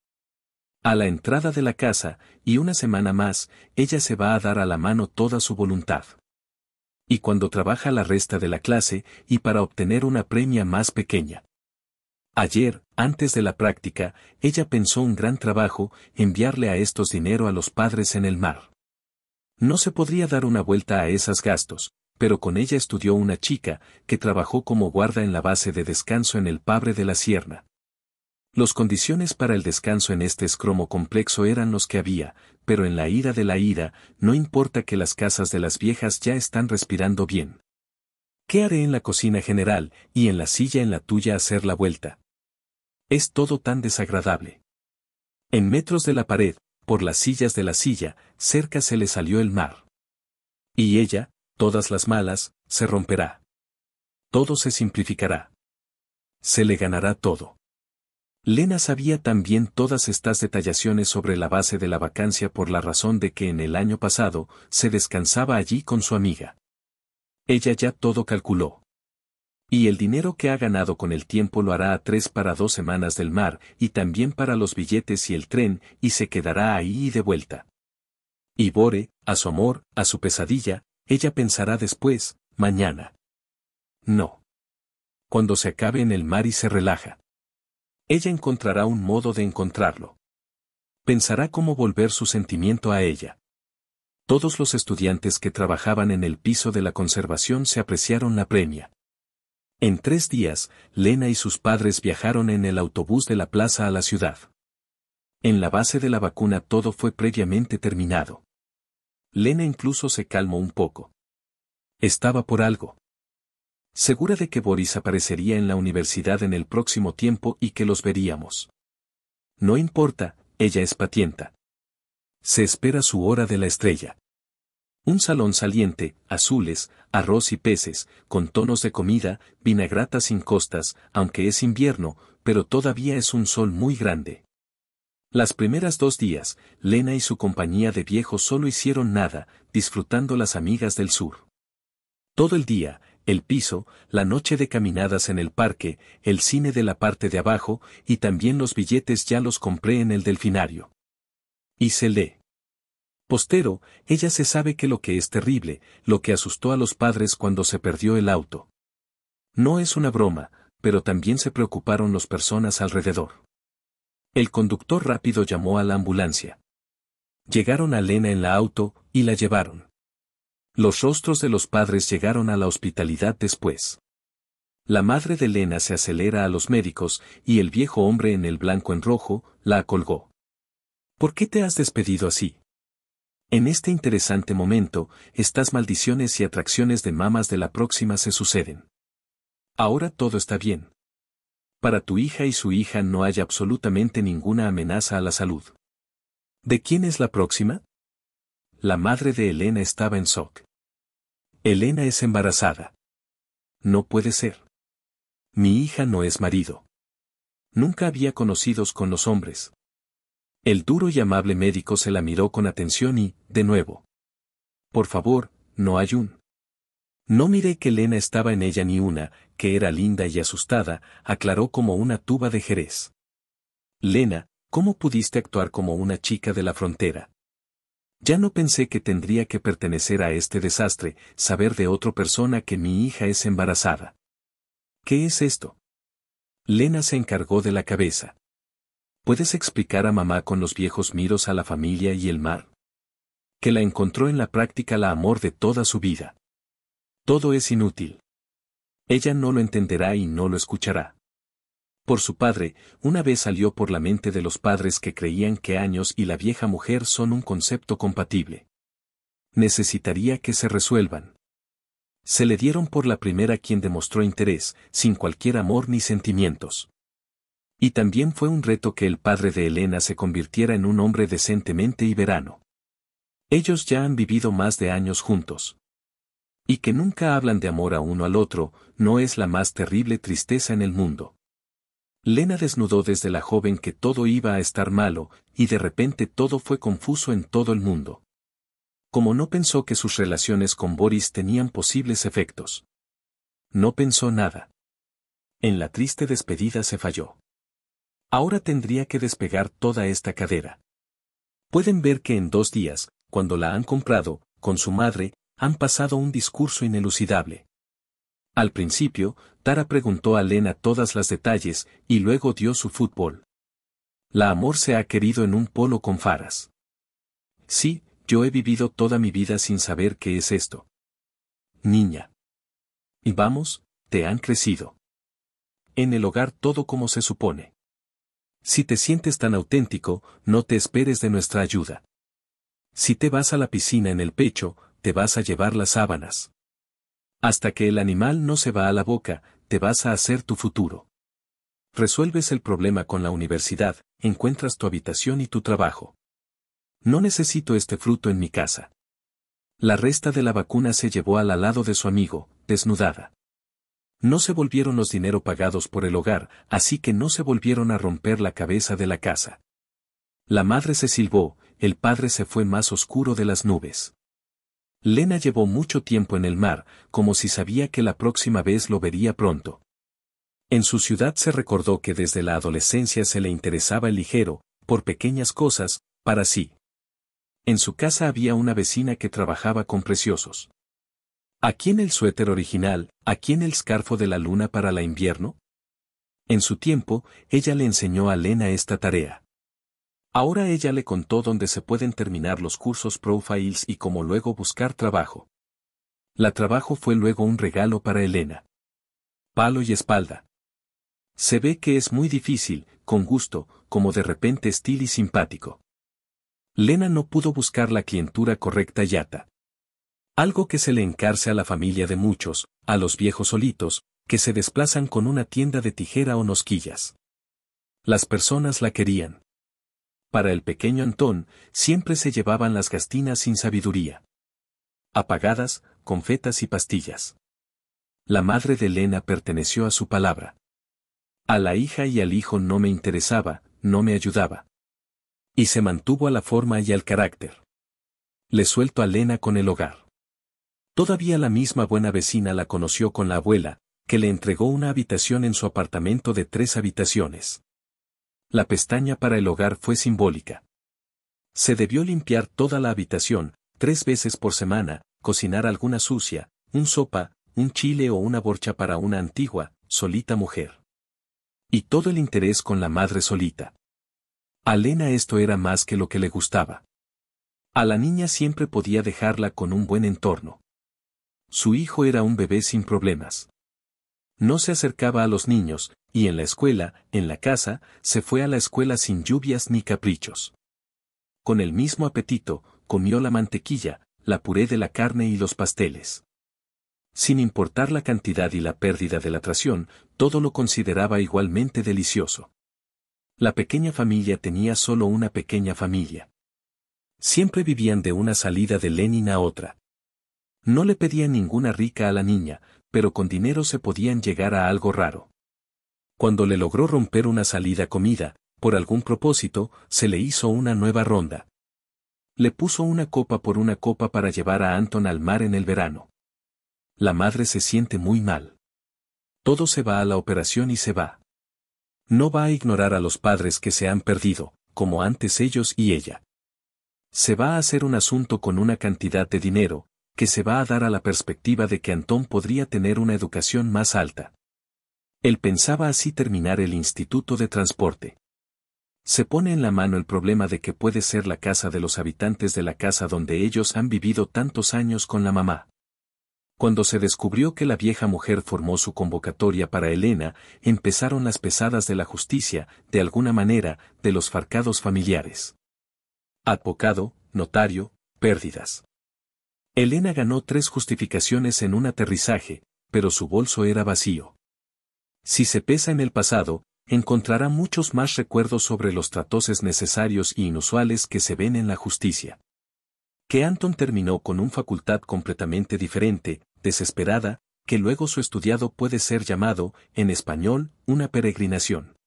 Speaker 1: A la entrada de la casa, y una semana más, ella se va a dar a la mano toda su voluntad. Y cuando trabaja la resta de la clase, y para obtener una premia más pequeña. Ayer, antes de la práctica, ella pensó un gran trabajo, enviarle a estos dinero a los padres en el mar. No se podría dar una vuelta a esos gastos, pero con ella estudió una chica, que trabajó como guarda en la base de descanso en el Pabre de la Sierra. Los condiciones para el descanso en este escromo complejo eran los que había, pero en la ira de la ira, no importa que las casas de las viejas ya están respirando bien. ¿Qué haré en la cocina general y en la silla en la tuya hacer la vuelta? Es todo tan desagradable. En metros de la pared, por las sillas de la silla, cerca se le salió el mar. Y ella, todas las malas, se romperá. Todo se simplificará. Se le ganará todo. Lena sabía también todas estas detallaciones sobre la base de la vacancia por la razón de que en el año pasado se descansaba allí con su amiga. Ella ya todo calculó. Y el dinero que ha ganado con el tiempo lo hará a tres para dos semanas del mar, y también para los billetes y el tren, y se quedará ahí y de vuelta. Y Bore, a su amor, a su pesadilla, ella pensará después, mañana. No. Cuando se acabe en el mar y se relaja. Ella encontrará un modo de encontrarlo. Pensará cómo volver su sentimiento a ella. Todos los estudiantes que trabajaban en el piso de la conservación se apreciaron la premia. En tres días, Lena y sus padres viajaron en el autobús de la plaza a la ciudad. En la base de la vacuna todo fue previamente terminado. Lena incluso se calmó un poco. Estaba por algo. Segura de que Boris aparecería en la universidad en el próximo tiempo y que los veríamos. No importa, ella es patienta. Se espera su hora de la estrella. Un salón saliente, azules, arroz y peces, con tonos de comida, vinagrata sin costas, aunque es invierno, pero todavía es un sol muy grande. Las primeras dos días, Lena y su compañía de viejos solo hicieron nada, disfrutando las amigas del sur. Todo el día, el piso, la noche de caminadas en el parque, el cine de la parte de abajo, y también los billetes ya los compré en el delfinario. Y se Postero, ella se sabe que lo que es terrible, lo que asustó a los padres cuando se perdió el auto. No es una broma, pero también se preocuparon las personas alrededor. El conductor rápido llamó a la ambulancia. Llegaron a Lena en la auto y la llevaron. Los rostros de los padres llegaron a la hospitalidad después. La madre de Lena se acelera a los médicos y el viejo hombre en el blanco en rojo la colgó. ¿Por qué te has despedido así? En este interesante momento, estas maldiciones y atracciones de mamas de la próxima se suceden. Ahora todo está bien. Para tu hija y su hija no hay absolutamente ninguna amenaza a la salud. ¿De quién es la próxima? La madre de Elena estaba en shock. Elena es embarazada. No puede ser. Mi hija no es marido. Nunca había conocidos con los hombres, el duro y amable médico se la miró con atención y, de nuevo. Por favor, no hay un. No miré que Lena estaba en ella ni una, que era linda y asustada, aclaró como una tuba de Jerez. Lena, ¿cómo pudiste actuar como una chica de la frontera? Ya no pensé que tendría que pertenecer a este desastre, saber de otra persona que mi hija es embarazada. ¿Qué es esto? Lena se encargó de la cabeza. ¿Puedes explicar a mamá con los viejos miros a la familia y el mar? Que la encontró en la práctica la amor de toda su vida. Todo es inútil. Ella no lo entenderá y no lo escuchará. Por su padre, una vez salió por la mente de los padres que creían que años y la vieja mujer son un concepto compatible. Necesitaría que se resuelvan. Se le dieron por la primera quien demostró interés, sin cualquier amor ni sentimientos. Y también fue un reto que el padre de Elena se convirtiera en un hombre decentemente y verano. Ellos ya han vivido más de años juntos. Y que nunca hablan de amor a uno al otro, no es la más terrible tristeza en el mundo. Lena desnudó desde la joven que todo iba a estar malo, y de repente todo fue confuso en todo el mundo. Como no pensó que sus relaciones con Boris tenían posibles efectos. No pensó nada. En la triste despedida se falló. Ahora tendría que despegar toda esta cadera. Pueden ver que en dos días, cuando la han comprado, con su madre, han pasado un discurso inelucidable. Al principio, Tara preguntó a Lena todas las detalles y luego dio su fútbol. La amor se ha querido en un polo con faras. Sí, yo he vivido toda mi vida sin saber qué es esto. Niña. Y vamos, te han crecido. En el hogar todo como se supone. Si te sientes tan auténtico, no te esperes de nuestra ayuda. Si te vas a la piscina en el pecho, te vas a llevar las sábanas. Hasta que el animal no se va a la boca, te vas a hacer tu futuro. Resuelves el problema con la universidad, encuentras tu habitación y tu trabajo. No necesito este fruto en mi casa. La resta de la vacuna se llevó al lado de su amigo, desnudada. No se volvieron los dinero pagados por el hogar, así que no se volvieron a romper la cabeza de la casa. La madre se silbó, el padre se fue más oscuro de las nubes. Lena llevó mucho tiempo en el mar, como si sabía que la próxima vez lo vería pronto. En su ciudad se recordó que desde la adolescencia se le interesaba el ligero, por pequeñas cosas, para sí. En su casa había una vecina que trabajaba con preciosos. ¿A quién el suéter original, a quién el escarfo de la luna para la invierno? En su tiempo, ella le enseñó a Lena esta tarea. Ahora ella le contó dónde se pueden terminar los cursos Profiles y cómo luego buscar trabajo. La trabajo fue luego un regalo para Elena. Palo y espalda. Se ve que es muy difícil, con gusto, como de repente estil y simpático. Lena no pudo buscar la clientura correcta yata. Algo que se le encarce a la familia de muchos, a los viejos solitos, que se desplazan con una tienda de tijera o nosquillas. Las personas la querían. Para el pequeño Antón, siempre se llevaban las gastinas sin sabiduría. Apagadas, confetas y pastillas. La madre de Elena perteneció a su palabra. A la hija y al hijo no me interesaba, no me ayudaba. Y se mantuvo a la forma y al carácter. Le suelto a Lena con el hogar. Todavía la misma buena vecina la conoció con la abuela, que le entregó una habitación en su apartamento de tres habitaciones. La pestaña para el hogar fue simbólica. Se debió limpiar toda la habitación, tres veces por semana, cocinar alguna sucia, un sopa, un chile o una borcha para una antigua, solita mujer. Y todo el interés con la madre solita. A Lena esto era más que lo que le gustaba. A la niña siempre podía dejarla con un buen entorno su hijo era un bebé sin problemas. No se acercaba a los niños, y en la escuela, en la casa, se fue a la escuela sin lluvias ni caprichos. Con el mismo apetito, comió la mantequilla, la puré de la carne y los pasteles. Sin importar la cantidad y la pérdida de la atracción, todo lo consideraba igualmente delicioso. La pequeña familia tenía solo una pequeña familia. Siempre vivían de una salida de Lenin a otra. No le pedía ninguna rica a la niña, pero con dinero se podían llegar a algo raro. Cuando le logró romper una salida comida, por algún propósito, se le hizo una nueva ronda. Le puso una copa por una copa para llevar a Anton al mar en el verano. La madre se siente muy mal. Todo se va a la operación y se va. No va a ignorar a los padres que se han perdido, como antes ellos y ella. Se va a hacer un asunto con una cantidad de dinero, que se va a dar a la perspectiva de que Antón podría tener una educación más alta. Él pensaba así terminar el Instituto de Transporte. Se pone en la mano el problema de que puede ser la casa de los habitantes de la casa donde ellos han vivido tantos años con la mamá. Cuando se descubrió que la vieja mujer formó su convocatoria para Elena, empezaron las pesadas de la justicia, de alguna manera, de los farcados familiares. Advocado, notario, pérdidas. Elena ganó tres justificaciones en un aterrizaje, pero su bolso era vacío. Si se pesa en el pasado, encontrará muchos más recuerdos sobre los tratoses necesarios y e inusuales que se ven en la justicia. Que Anton terminó con una facultad completamente diferente, desesperada, que luego su estudiado puede ser llamado, en español, una peregrinación.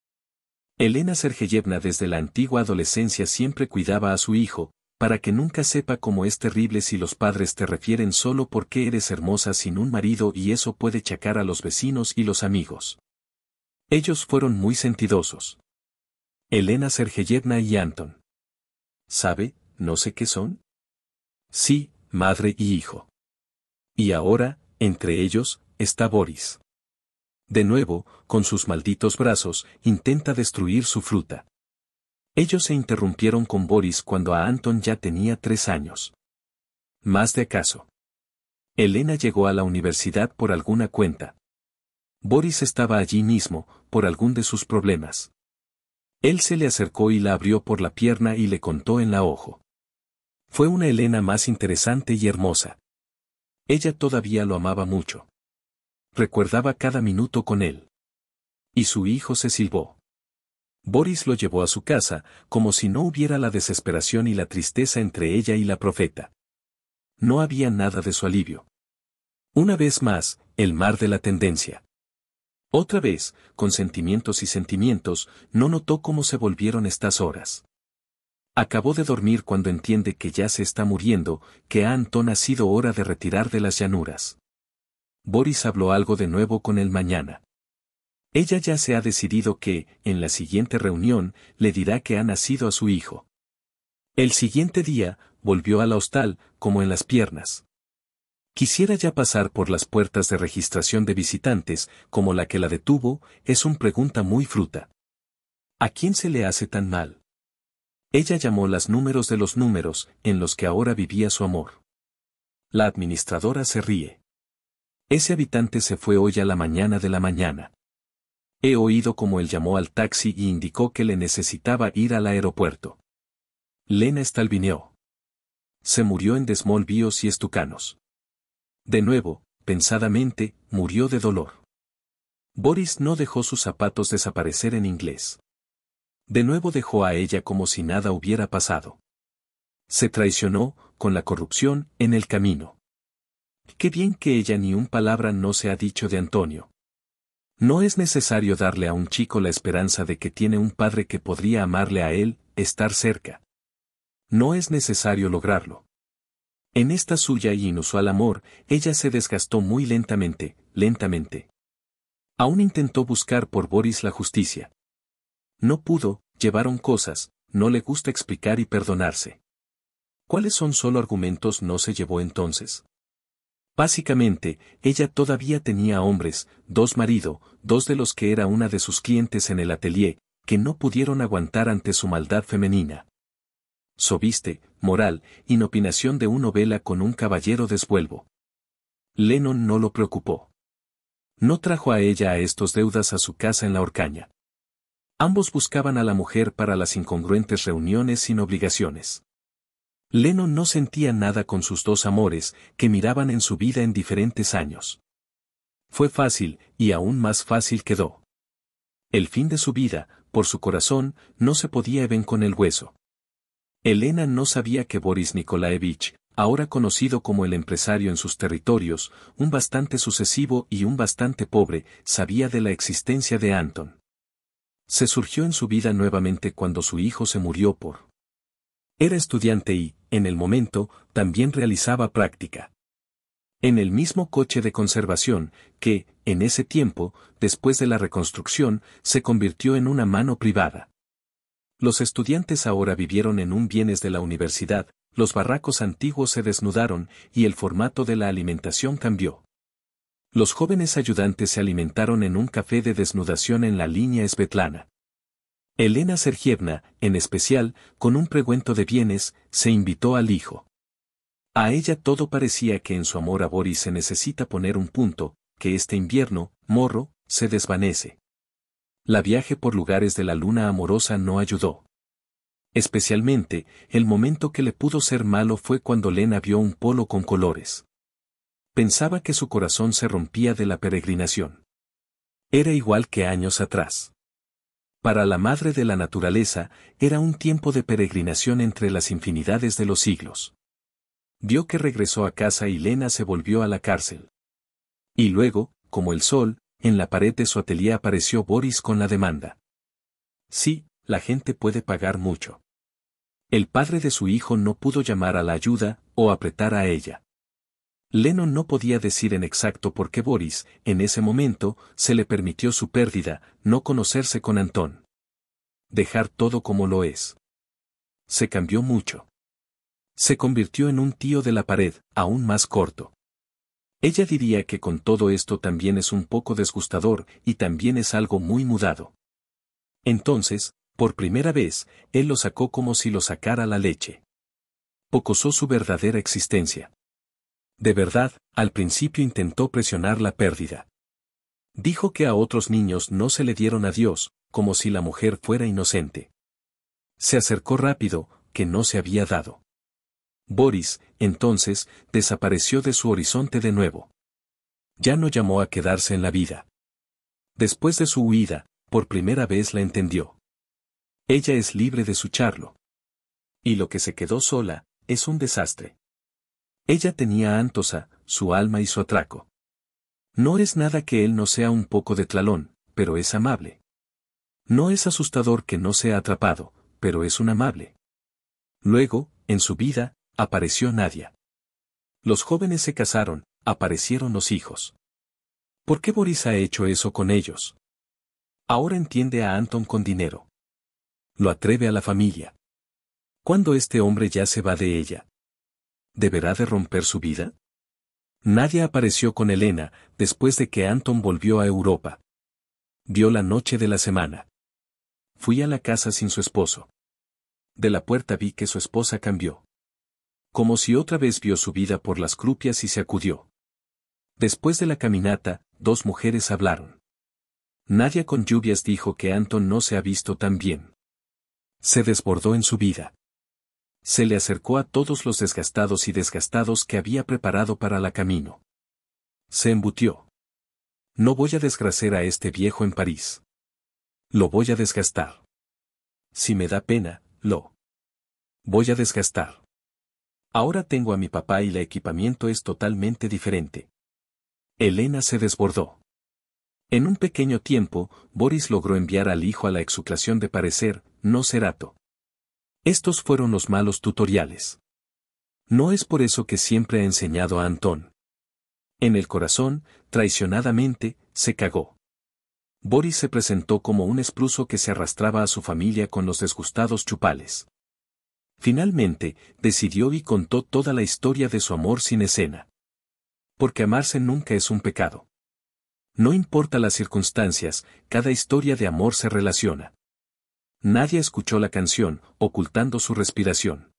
Speaker 1: Elena Sergeyevna desde la antigua adolescencia siempre cuidaba a su hijo, para que nunca sepa cómo es terrible si los padres te refieren solo porque eres hermosa sin un marido y eso puede chacar a los vecinos y los amigos. Ellos fueron muy sentidosos. Elena Sergeyevna y Anton. ¿Sabe? No sé qué son. Sí, madre y hijo. Y ahora, entre ellos, está Boris. De nuevo, con sus malditos brazos, intenta destruir su fruta. Ellos se interrumpieron con Boris cuando a Anton ya tenía tres años. Más de acaso. Elena llegó a la universidad por alguna cuenta. Boris estaba allí mismo, por algún de sus problemas. Él se le acercó y la abrió por la pierna y le contó en la ojo. Fue una Elena más interesante y hermosa. Ella todavía lo amaba mucho. Recordaba cada minuto con él. Y su hijo se silbó. Boris lo llevó a su casa, como si no hubiera la desesperación y la tristeza entre ella y la profeta. No había nada de su alivio. Una vez más, el mar de la tendencia. Otra vez, con sentimientos y sentimientos, no notó cómo se volvieron estas horas. Acabó de dormir cuando entiende que ya se está muriendo, que a Anton ha sido hora de retirar de las llanuras. Boris habló algo de nuevo con el mañana. Ella ya se ha decidido que, en la siguiente reunión, le dirá que ha nacido a su hijo. El siguiente día, volvió a la hostal, como en las piernas. Quisiera ya pasar por las puertas de registración de visitantes, como la que la detuvo, es un pregunta muy fruta. ¿A quién se le hace tan mal? Ella llamó las números de los números, en los que ahora vivía su amor. La administradora se ríe. Ese habitante se fue hoy a la mañana de la mañana. He oído como él llamó al taxi y indicó que le necesitaba ir al aeropuerto. Lena estalvineó. Se murió en desmolvíos y estucanos. De nuevo, pensadamente, murió de dolor. Boris no dejó sus zapatos desaparecer en inglés. De nuevo dejó a ella como si nada hubiera pasado. Se traicionó, con la corrupción, en el camino. Qué bien que ella ni un palabra no se ha dicho de Antonio. No es necesario darle a un chico la esperanza de que tiene un padre que podría amarle a él, estar cerca. No es necesario lograrlo. En esta suya y inusual amor, ella se desgastó muy lentamente, lentamente. Aún intentó buscar por Boris la justicia. No pudo, llevaron cosas, no le gusta explicar y perdonarse. ¿Cuáles son solo argumentos no se llevó entonces? Básicamente, ella todavía tenía hombres, dos marido, dos de los que era una de sus clientes en el atelier, que no pudieron aguantar ante su maldad femenina. Sobiste, moral, inopinación de una novela con un caballero desvuelvo. Lennon no lo preocupó. No trajo a ella a estos deudas a su casa en la horcaña. Ambos buscaban a la mujer para las incongruentes reuniones sin obligaciones. Lennon no sentía nada con sus dos amores, que miraban en su vida en diferentes años. Fue fácil, y aún más fácil quedó. El fin de su vida, por su corazón, no se podía even con el hueso. Elena no sabía que Boris Nikolaevich, ahora conocido como el empresario en sus territorios, un bastante sucesivo y un bastante pobre, sabía de la existencia de Anton. Se surgió en su vida nuevamente cuando su hijo se murió por. Era estudiante y, en el momento, también realizaba práctica. En el mismo coche de conservación, que, en ese tiempo, después de la reconstrucción, se convirtió en una mano privada. Los estudiantes ahora vivieron en un bienes de la universidad, los barracos antiguos se desnudaron y el formato de la alimentación cambió. Los jóvenes ayudantes se alimentaron en un café de desnudación en la línea esbetlana. Elena Sergievna, en especial, con un pregüento de bienes, se invitó al hijo. A ella todo parecía que en su amor a Boris se necesita poner un punto, que este invierno, morro, se desvanece. La viaje por lugares de la luna amorosa no ayudó. Especialmente, el momento que le pudo ser malo fue cuando Lena vio un polo con colores. Pensaba que su corazón se rompía de la peregrinación. Era igual que años atrás. Para la madre de la naturaleza, era un tiempo de peregrinación entre las infinidades de los siglos. Dio que regresó a casa y Lena se volvió a la cárcel. Y luego, como el sol, en la pared de su atelier apareció Boris con la demanda. Sí, la gente puede pagar mucho. El padre de su hijo no pudo llamar a la ayuda o apretar a ella. Lennon no podía decir en exacto por qué Boris, en ese momento, se le permitió su pérdida, no conocerse con Antón. Dejar todo como lo es. Se cambió mucho. Se convirtió en un tío de la pared, aún más corto. Ella diría que con todo esto también es un poco desgustador y también es algo muy mudado. Entonces, por primera vez, él lo sacó como si lo sacara la leche. Pocosó su verdadera existencia. De verdad, al principio intentó presionar la pérdida. Dijo que a otros niños no se le dieron a Dios, como si la mujer fuera inocente. Se acercó rápido, que no se había dado. Boris, entonces, desapareció de su horizonte de nuevo. Ya no llamó a quedarse en la vida. Después de su huida, por primera vez la entendió. Ella es libre de su charlo. Y lo que se quedó sola, es un desastre. Ella tenía a Antosa, su alma y su atraco. No es nada que él no sea un poco de tlalón, pero es amable. No es asustador que no sea atrapado, pero es un amable. Luego, en su vida, apareció Nadia. Los jóvenes se casaron, aparecieron los hijos. ¿Por qué Boris ha hecho eso con ellos? Ahora entiende a Anton con dinero. Lo atreve a la familia. Cuando este hombre ya se va de ella, ¿deberá de romper su vida? Nadie apareció con Elena después de que Anton volvió a Europa. Vio la noche de la semana. Fui a la casa sin su esposo. De la puerta vi que su esposa cambió. Como si otra vez vio su vida por las crupias y se acudió. Después de la caminata, dos mujeres hablaron. Nadia con lluvias dijo que Anton no se ha visto tan bien. Se desbordó en su vida se le acercó a todos los desgastados y desgastados que había preparado para la camino. Se embutió. No voy a desgracer a este viejo en París. Lo voy a desgastar. Si me da pena, lo voy a desgastar. Ahora tengo a mi papá y el equipamiento es totalmente diferente. Elena se desbordó. En un pequeño tiempo, Boris logró enviar al hijo a la exuclación de parecer, no serato. Estos fueron los malos tutoriales. No es por eso que siempre ha enseñado a Antón. En el corazón, traicionadamente, se cagó. Boris se presentó como un espruzo que se arrastraba a su familia con los desgustados chupales. Finalmente, decidió y contó toda la historia de su amor sin escena. Porque amarse nunca es un pecado. No importa las circunstancias, cada historia de amor se relaciona. Nadie escuchó la canción, ocultando su respiración.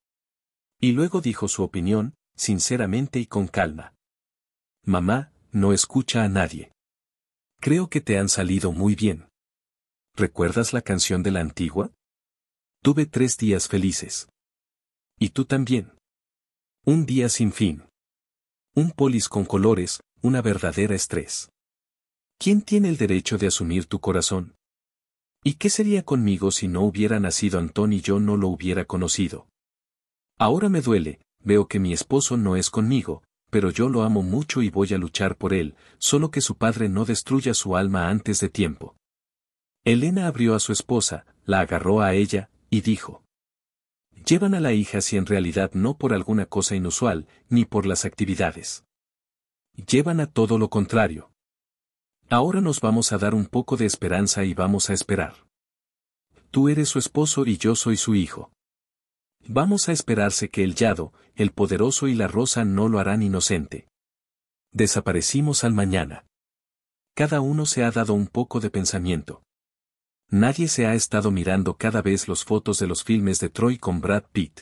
Speaker 1: Y luego dijo su opinión, sinceramente y con calma. Mamá, no escucha a nadie. Creo que te han salido muy bien. ¿Recuerdas la canción de la antigua? Tuve tres días felices. Y tú también. Un día sin fin. Un polis con colores, una verdadera estrés. ¿Quién tiene el derecho de asumir tu corazón? ¿Y qué sería conmigo si no hubiera nacido Antón y yo no lo hubiera conocido? Ahora me duele, veo que mi esposo no es conmigo, pero yo lo amo mucho y voy a luchar por él, solo que su padre no destruya su alma antes de tiempo. Elena abrió a su esposa, la agarró a ella, y dijo. Llevan a la hija si en realidad no por alguna cosa inusual, ni por las actividades. Llevan a todo lo contrario. Ahora nos vamos a dar un poco de esperanza y vamos a esperar. Tú eres su esposo y yo soy su hijo. Vamos a esperarse que el Yado, el poderoso y la rosa no lo harán inocente. Desaparecimos al mañana. Cada uno se ha dado un poco de pensamiento. Nadie se ha estado mirando cada vez los fotos de los filmes de Troy con Brad Pitt.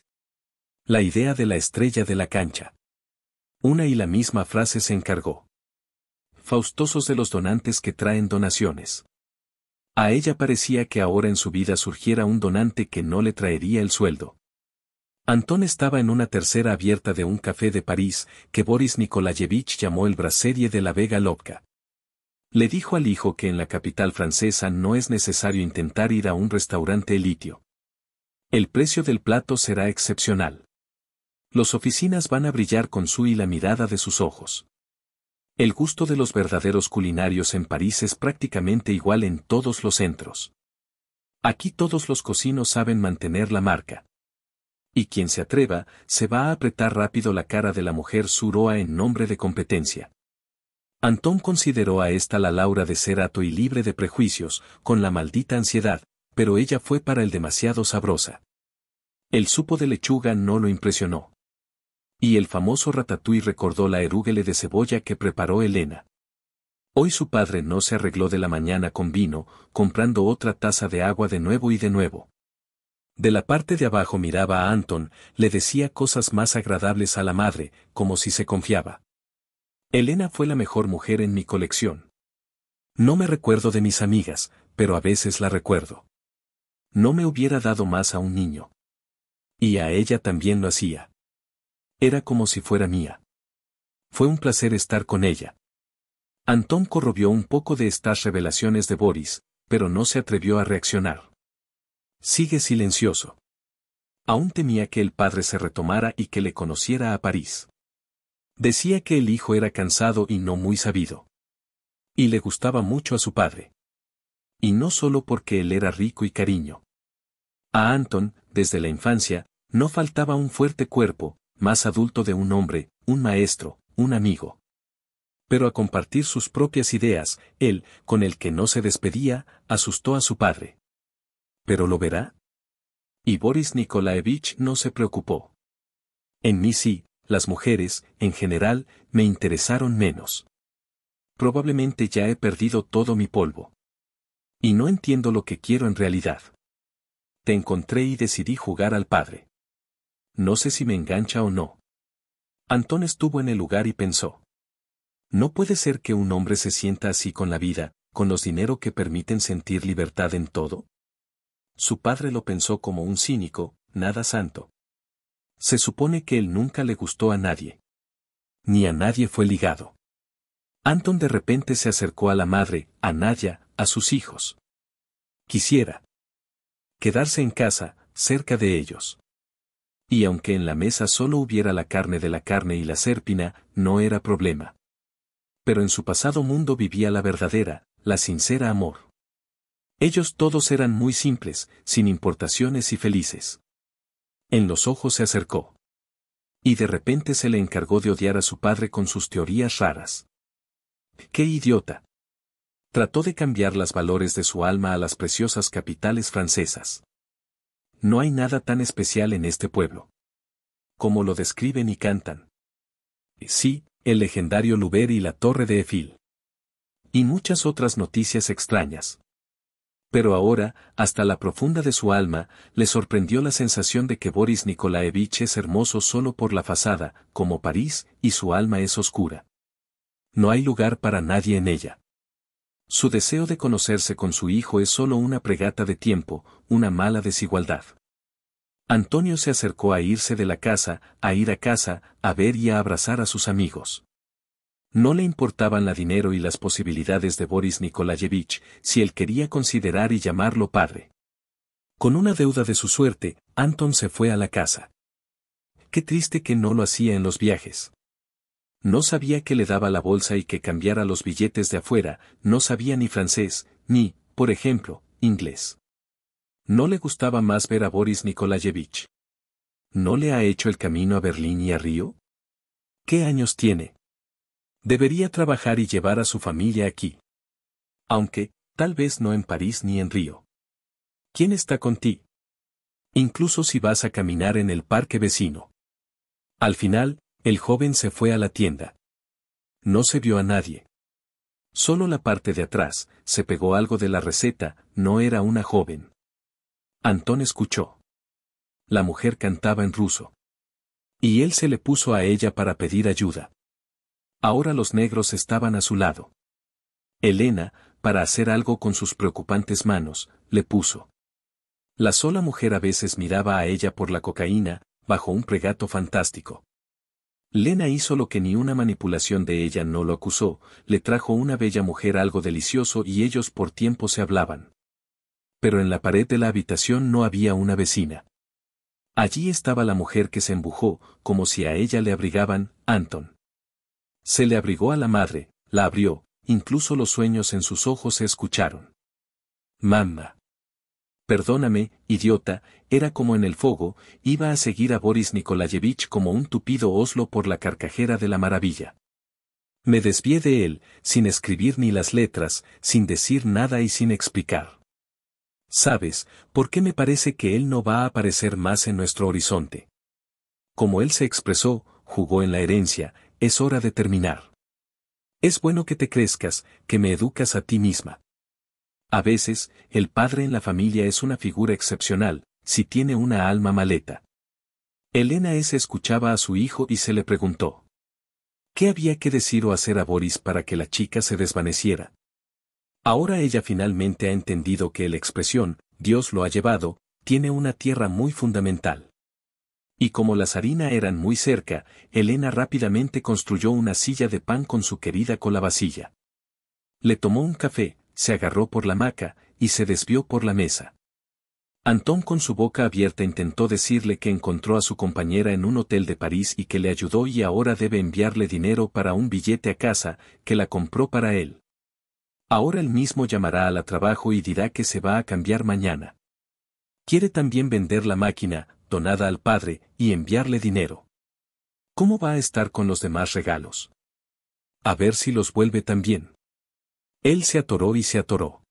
Speaker 1: La idea de la estrella de la cancha. Una y la misma frase se encargó faustosos de los donantes que traen donaciones. A ella parecía que ahora en su vida surgiera un donante que no le traería el sueldo. Antón estaba en una tercera abierta de un café de París, que Boris Nikolayevich llamó el Braserie de la Vega Lobka. Le dijo al hijo que en la capital francesa no es necesario intentar ir a un restaurante litio. El precio del plato será excepcional. Los oficinas van a brillar con su y la mirada de sus ojos. El gusto de los verdaderos culinarios en París es prácticamente igual en todos los centros. Aquí todos los cocinos saben mantener la marca. Y quien se atreva, se va a apretar rápido la cara de la mujer suroa en nombre de competencia. Antón consideró a esta la Laura de ato y libre de prejuicios, con la maldita ansiedad, pero ella fue para él demasiado sabrosa. El supo de lechuga no lo impresionó. Y el famoso ratatouille recordó la erúguele de cebolla que preparó Elena. Hoy su padre no se arregló de la mañana con vino, comprando otra taza de agua de nuevo y de nuevo. De la parte de abajo miraba a Anton, le decía cosas más agradables a la madre, como si se confiaba. Elena fue la mejor mujer en mi colección. No me recuerdo de mis amigas, pero a veces la recuerdo. No me hubiera dado más a un niño. Y a ella también lo hacía. Era como si fuera mía. Fue un placer estar con ella. Antón corrobió un poco de estas revelaciones de Boris, pero no se atrevió a reaccionar. Sigue silencioso. Aún temía que el padre se retomara y que le conociera a París. Decía que el hijo era cansado y no muy sabido. Y le gustaba mucho a su padre. Y no solo porque él era rico y cariño. A Anton, desde la infancia, no faltaba un fuerte cuerpo, más adulto de un hombre, un maestro, un amigo. Pero a compartir sus propias ideas, él, con el que no se despedía, asustó a su padre. ¿Pero lo verá? Y Boris Nikolaevich no se preocupó. En mí sí, las mujeres, en general, me interesaron menos. Probablemente ya he perdido todo mi polvo. Y no entiendo lo que quiero en realidad. Te encontré y decidí jugar al padre no sé si me engancha o no. Antón estuvo en el lugar y pensó. No puede ser que un hombre se sienta así con la vida, con los dinero que permiten sentir libertad en todo. Su padre lo pensó como un cínico, nada santo. Se supone que él nunca le gustó a nadie. Ni a nadie fue ligado. Anton de repente se acercó a la madre, a Nadia, a sus hijos. Quisiera quedarse en casa, cerca de ellos y aunque en la mesa solo hubiera la carne de la carne y la serpina, no era problema. Pero en su pasado mundo vivía la verdadera, la sincera amor. Ellos todos eran muy simples, sin importaciones y felices. En los ojos se acercó. Y de repente se le encargó de odiar a su padre con sus teorías raras. ¡Qué idiota! Trató de cambiar los valores de su alma a las preciosas capitales francesas. No hay nada tan especial en este pueblo. Como lo describen y cantan. Sí, el legendario Luber y la torre de Efil. Y muchas otras noticias extrañas. Pero ahora, hasta la profunda de su alma, le sorprendió la sensación de que Boris Nikolaevich es hermoso solo por la fachada, como París, y su alma es oscura. No hay lugar para nadie en ella. Su deseo de conocerse con su hijo es solo una pregata de tiempo, una mala desigualdad. Antonio se acercó a irse de la casa, a ir a casa, a ver y a abrazar a sus amigos. No le importaban la dinero y las posibilidades de Boris Nikolayevich si él quería considerar y llamarlo padre. Con una deuda de su suerte, Anton se fue a la casa. Qué triste que no lo hacía en los viajes. No sabía que le daba la bolsa y que cambiara los billetes de afuera, no sabía ni francés, ni, por ejemplo, inglés. No le gustaba más ver a Boris Nikolayevich. ¿No le ha hecho el camino a Berlín y a Río? ¿Qué años tiene? Debería trabajar y llevar a su familia aquí. Aunque, tal vez no en París ni en Río. ¿Quién está con ti? Incluso si vas a caminar en el parque vecino. Al final, el joven se fue a la tienda. No se vio a nadie. Solo la parte de atrás, se pegó algo de la receta, no era una joven. Antón escuchó. La mujer cantaba en ruso. Y él se le puso a ella para pedir ayuda. Ahora los negros estaban a su lado. Elena, para hacer algo con sus preocupantes manos, le puso. La sola mujer a veces miraba a ella por la cocaína, bajo un pregato fantástico. Lena hizo lo que ni una manipulación de ella no lo acusó, le trajo una bella mujer algo delicioso y ellos por tiempo se hablaban. Pero en la pared de la habitación no había una vecina. Allí estaba la mujer que se embujó, como si a ella le abrigaban, Anton. Se le abrigó a la madre, la abrió, incluso los sueños en sus ojos se escucharon. Mamá. Perdóname, idiota, era como en el fuego, iba a seguir a Boris Nikolayevich como un tupido oslo por la carcajera de la maravilla. Me desvié de él, sin escribir ni las letras, sin decir nada y sin explicar. ¿Sabes, por qué me parece que él no va a aparecer más en nuestro horizonte? Como él se expresó, jugó en la herencia, es hora de terminar. Es bueno que te crezcas, que me educas a ti misma. A veces, el padre en la familia es una figura excepcional, si tiene una alma maleta. Elena S. escuchaba a su hijo y se le preguntó. ¿Qué había que decir o hacer a Boris para que la chica se desvaneciera? Ahora ella finalmente ha entendido que la expresión, Dios lo ha llevado, tiene una tierra muy fundamental. Y como las harinas eran muy cerca, Elena rápidamente construyó una silla de pan con su querida colabacilla. Le tomó un café, se agarró por la maca, y se desvió por la mesa. Antón con su boca abierta intentó decirle que encontró a su compañera en un hotel de París y que le ayudó y ahora debe enviarle dinero para un billete a casa, que la compró para él. Ahora él mismo llamará a la trabajo y dirá que se va a cambiar mañana. Quiere también vender la máquina, donada al padre, y enviarle dinero. ¿Cómo va a estar con los demás regalos? A ver si los vuelve también. Él se atoró y se atoró.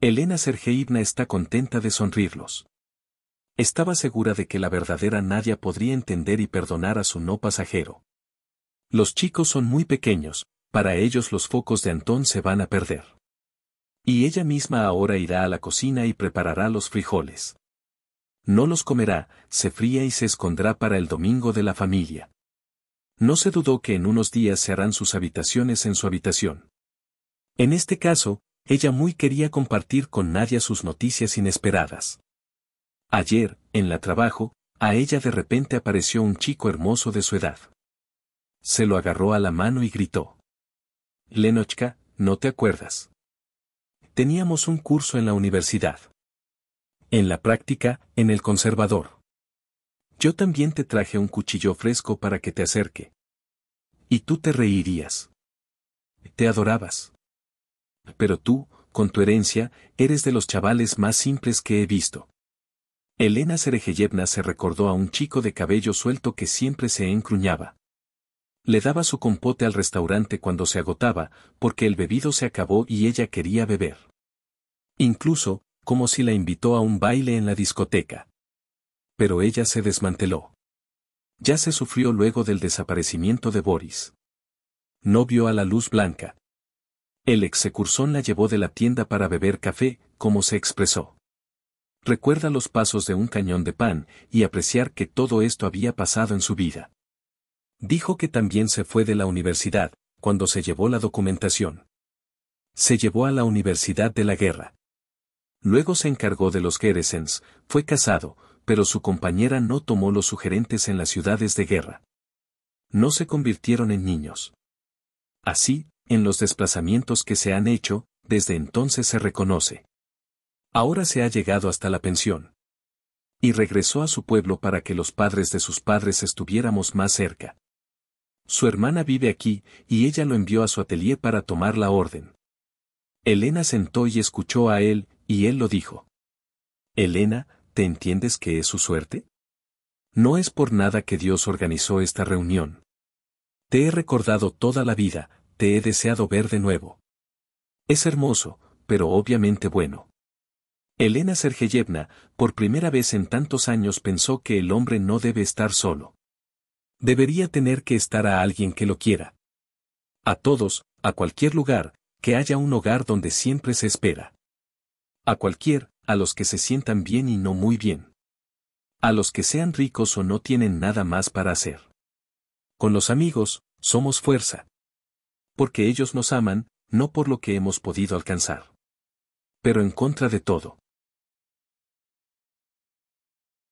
Speaker 1: Elena Sergeivna está contenta de sonrirlos. Estaba segura de que la verdadera Nadia podría entender y perdonar a su no pasajero. Los chicos son muy pequeños, para ellos los focos de Antón se van a perder. Y ella misma ahora irá a la cocina y preparará los frijoles. No los comerá, se fría y se escondrá para el domingo de la familia. No se dudó que en unos días se harán sus habitaciones en su habitación. En este caso, ella muy quería compartir con nadie sus noticias inesperadas. Ayer, en la trabajo, a ella de repente apareció un chico hermoso de su edad. Se lo agarró a la mano y gritó. Lenochka, no te acuerdas. Teníamos un curso en la universidad. En la práctica, en el conservador. Yo también te traje un cuchillo fresco para que te acerque. Y tú te reirías. Te adorabas pero tú, con tu herencia, eres de los chavales más simples que he visto. Elena Serejeyevna se recordó a un chico de cabello suelto que siempre se encruñaba. Le daba su compote al restaurante cuando se agotaba, porque el bebido se acabó y ella quería beber. Incluso, como si la invitó a un baile en la discoteca. Pero ella se desmanteló. Ya se sufrió luego del desaparecimiento de Boris. No vio a la luz blanca. El execursón la llevó de la tienda para beber café, como se expresó. Recuerda los pasos de un cañón de pan y apreciar que todo esto había pasado en su vida. Dijo que también se fue de la universidad, cuando se llevó la documentación. Se llevó a la Universidad de la Guerra. Luego se encargó de los Geresens, fue casado, pero su compañera no tomó los sugerentes en las ciudades de guerra. No se convirtieron en niños. Así, en los desplazamientos que se han hecho, desde entonces se reconoce. Ahora se ha llegado hasta la pensión. Y regresó a su pueblo para que los padres de sus padres estuviéramos más cerca. Su hermana vive aquí, y ella lo envió a su atelier para tomar la orden. Elena sentó y escuchó a él, y él lo dijo. Elena, ¿te entiendes que es su suerte? No es por nada que Dios organizó esta reunión. Te he recordado toda la vida, te he deseado ver de nuevo. Es hermoso, pero obviamente bueno. Elena Sergeyevna, por primera vez en tantos años pensó que el hombre no debe estar solo. Debería tener que estar a alguien que lo quiera. A todos, a cualquier lugar, que haya un hogar donde siempre se espera. A cualquier, a los que se sientan bien y no muy bien. A los que sean ricos o no tienen nada más para hacer. Con los amigos, somos fuerza porque ellos nos aman, no por lo que hemos podido alcanzar. Pero en contra de todo.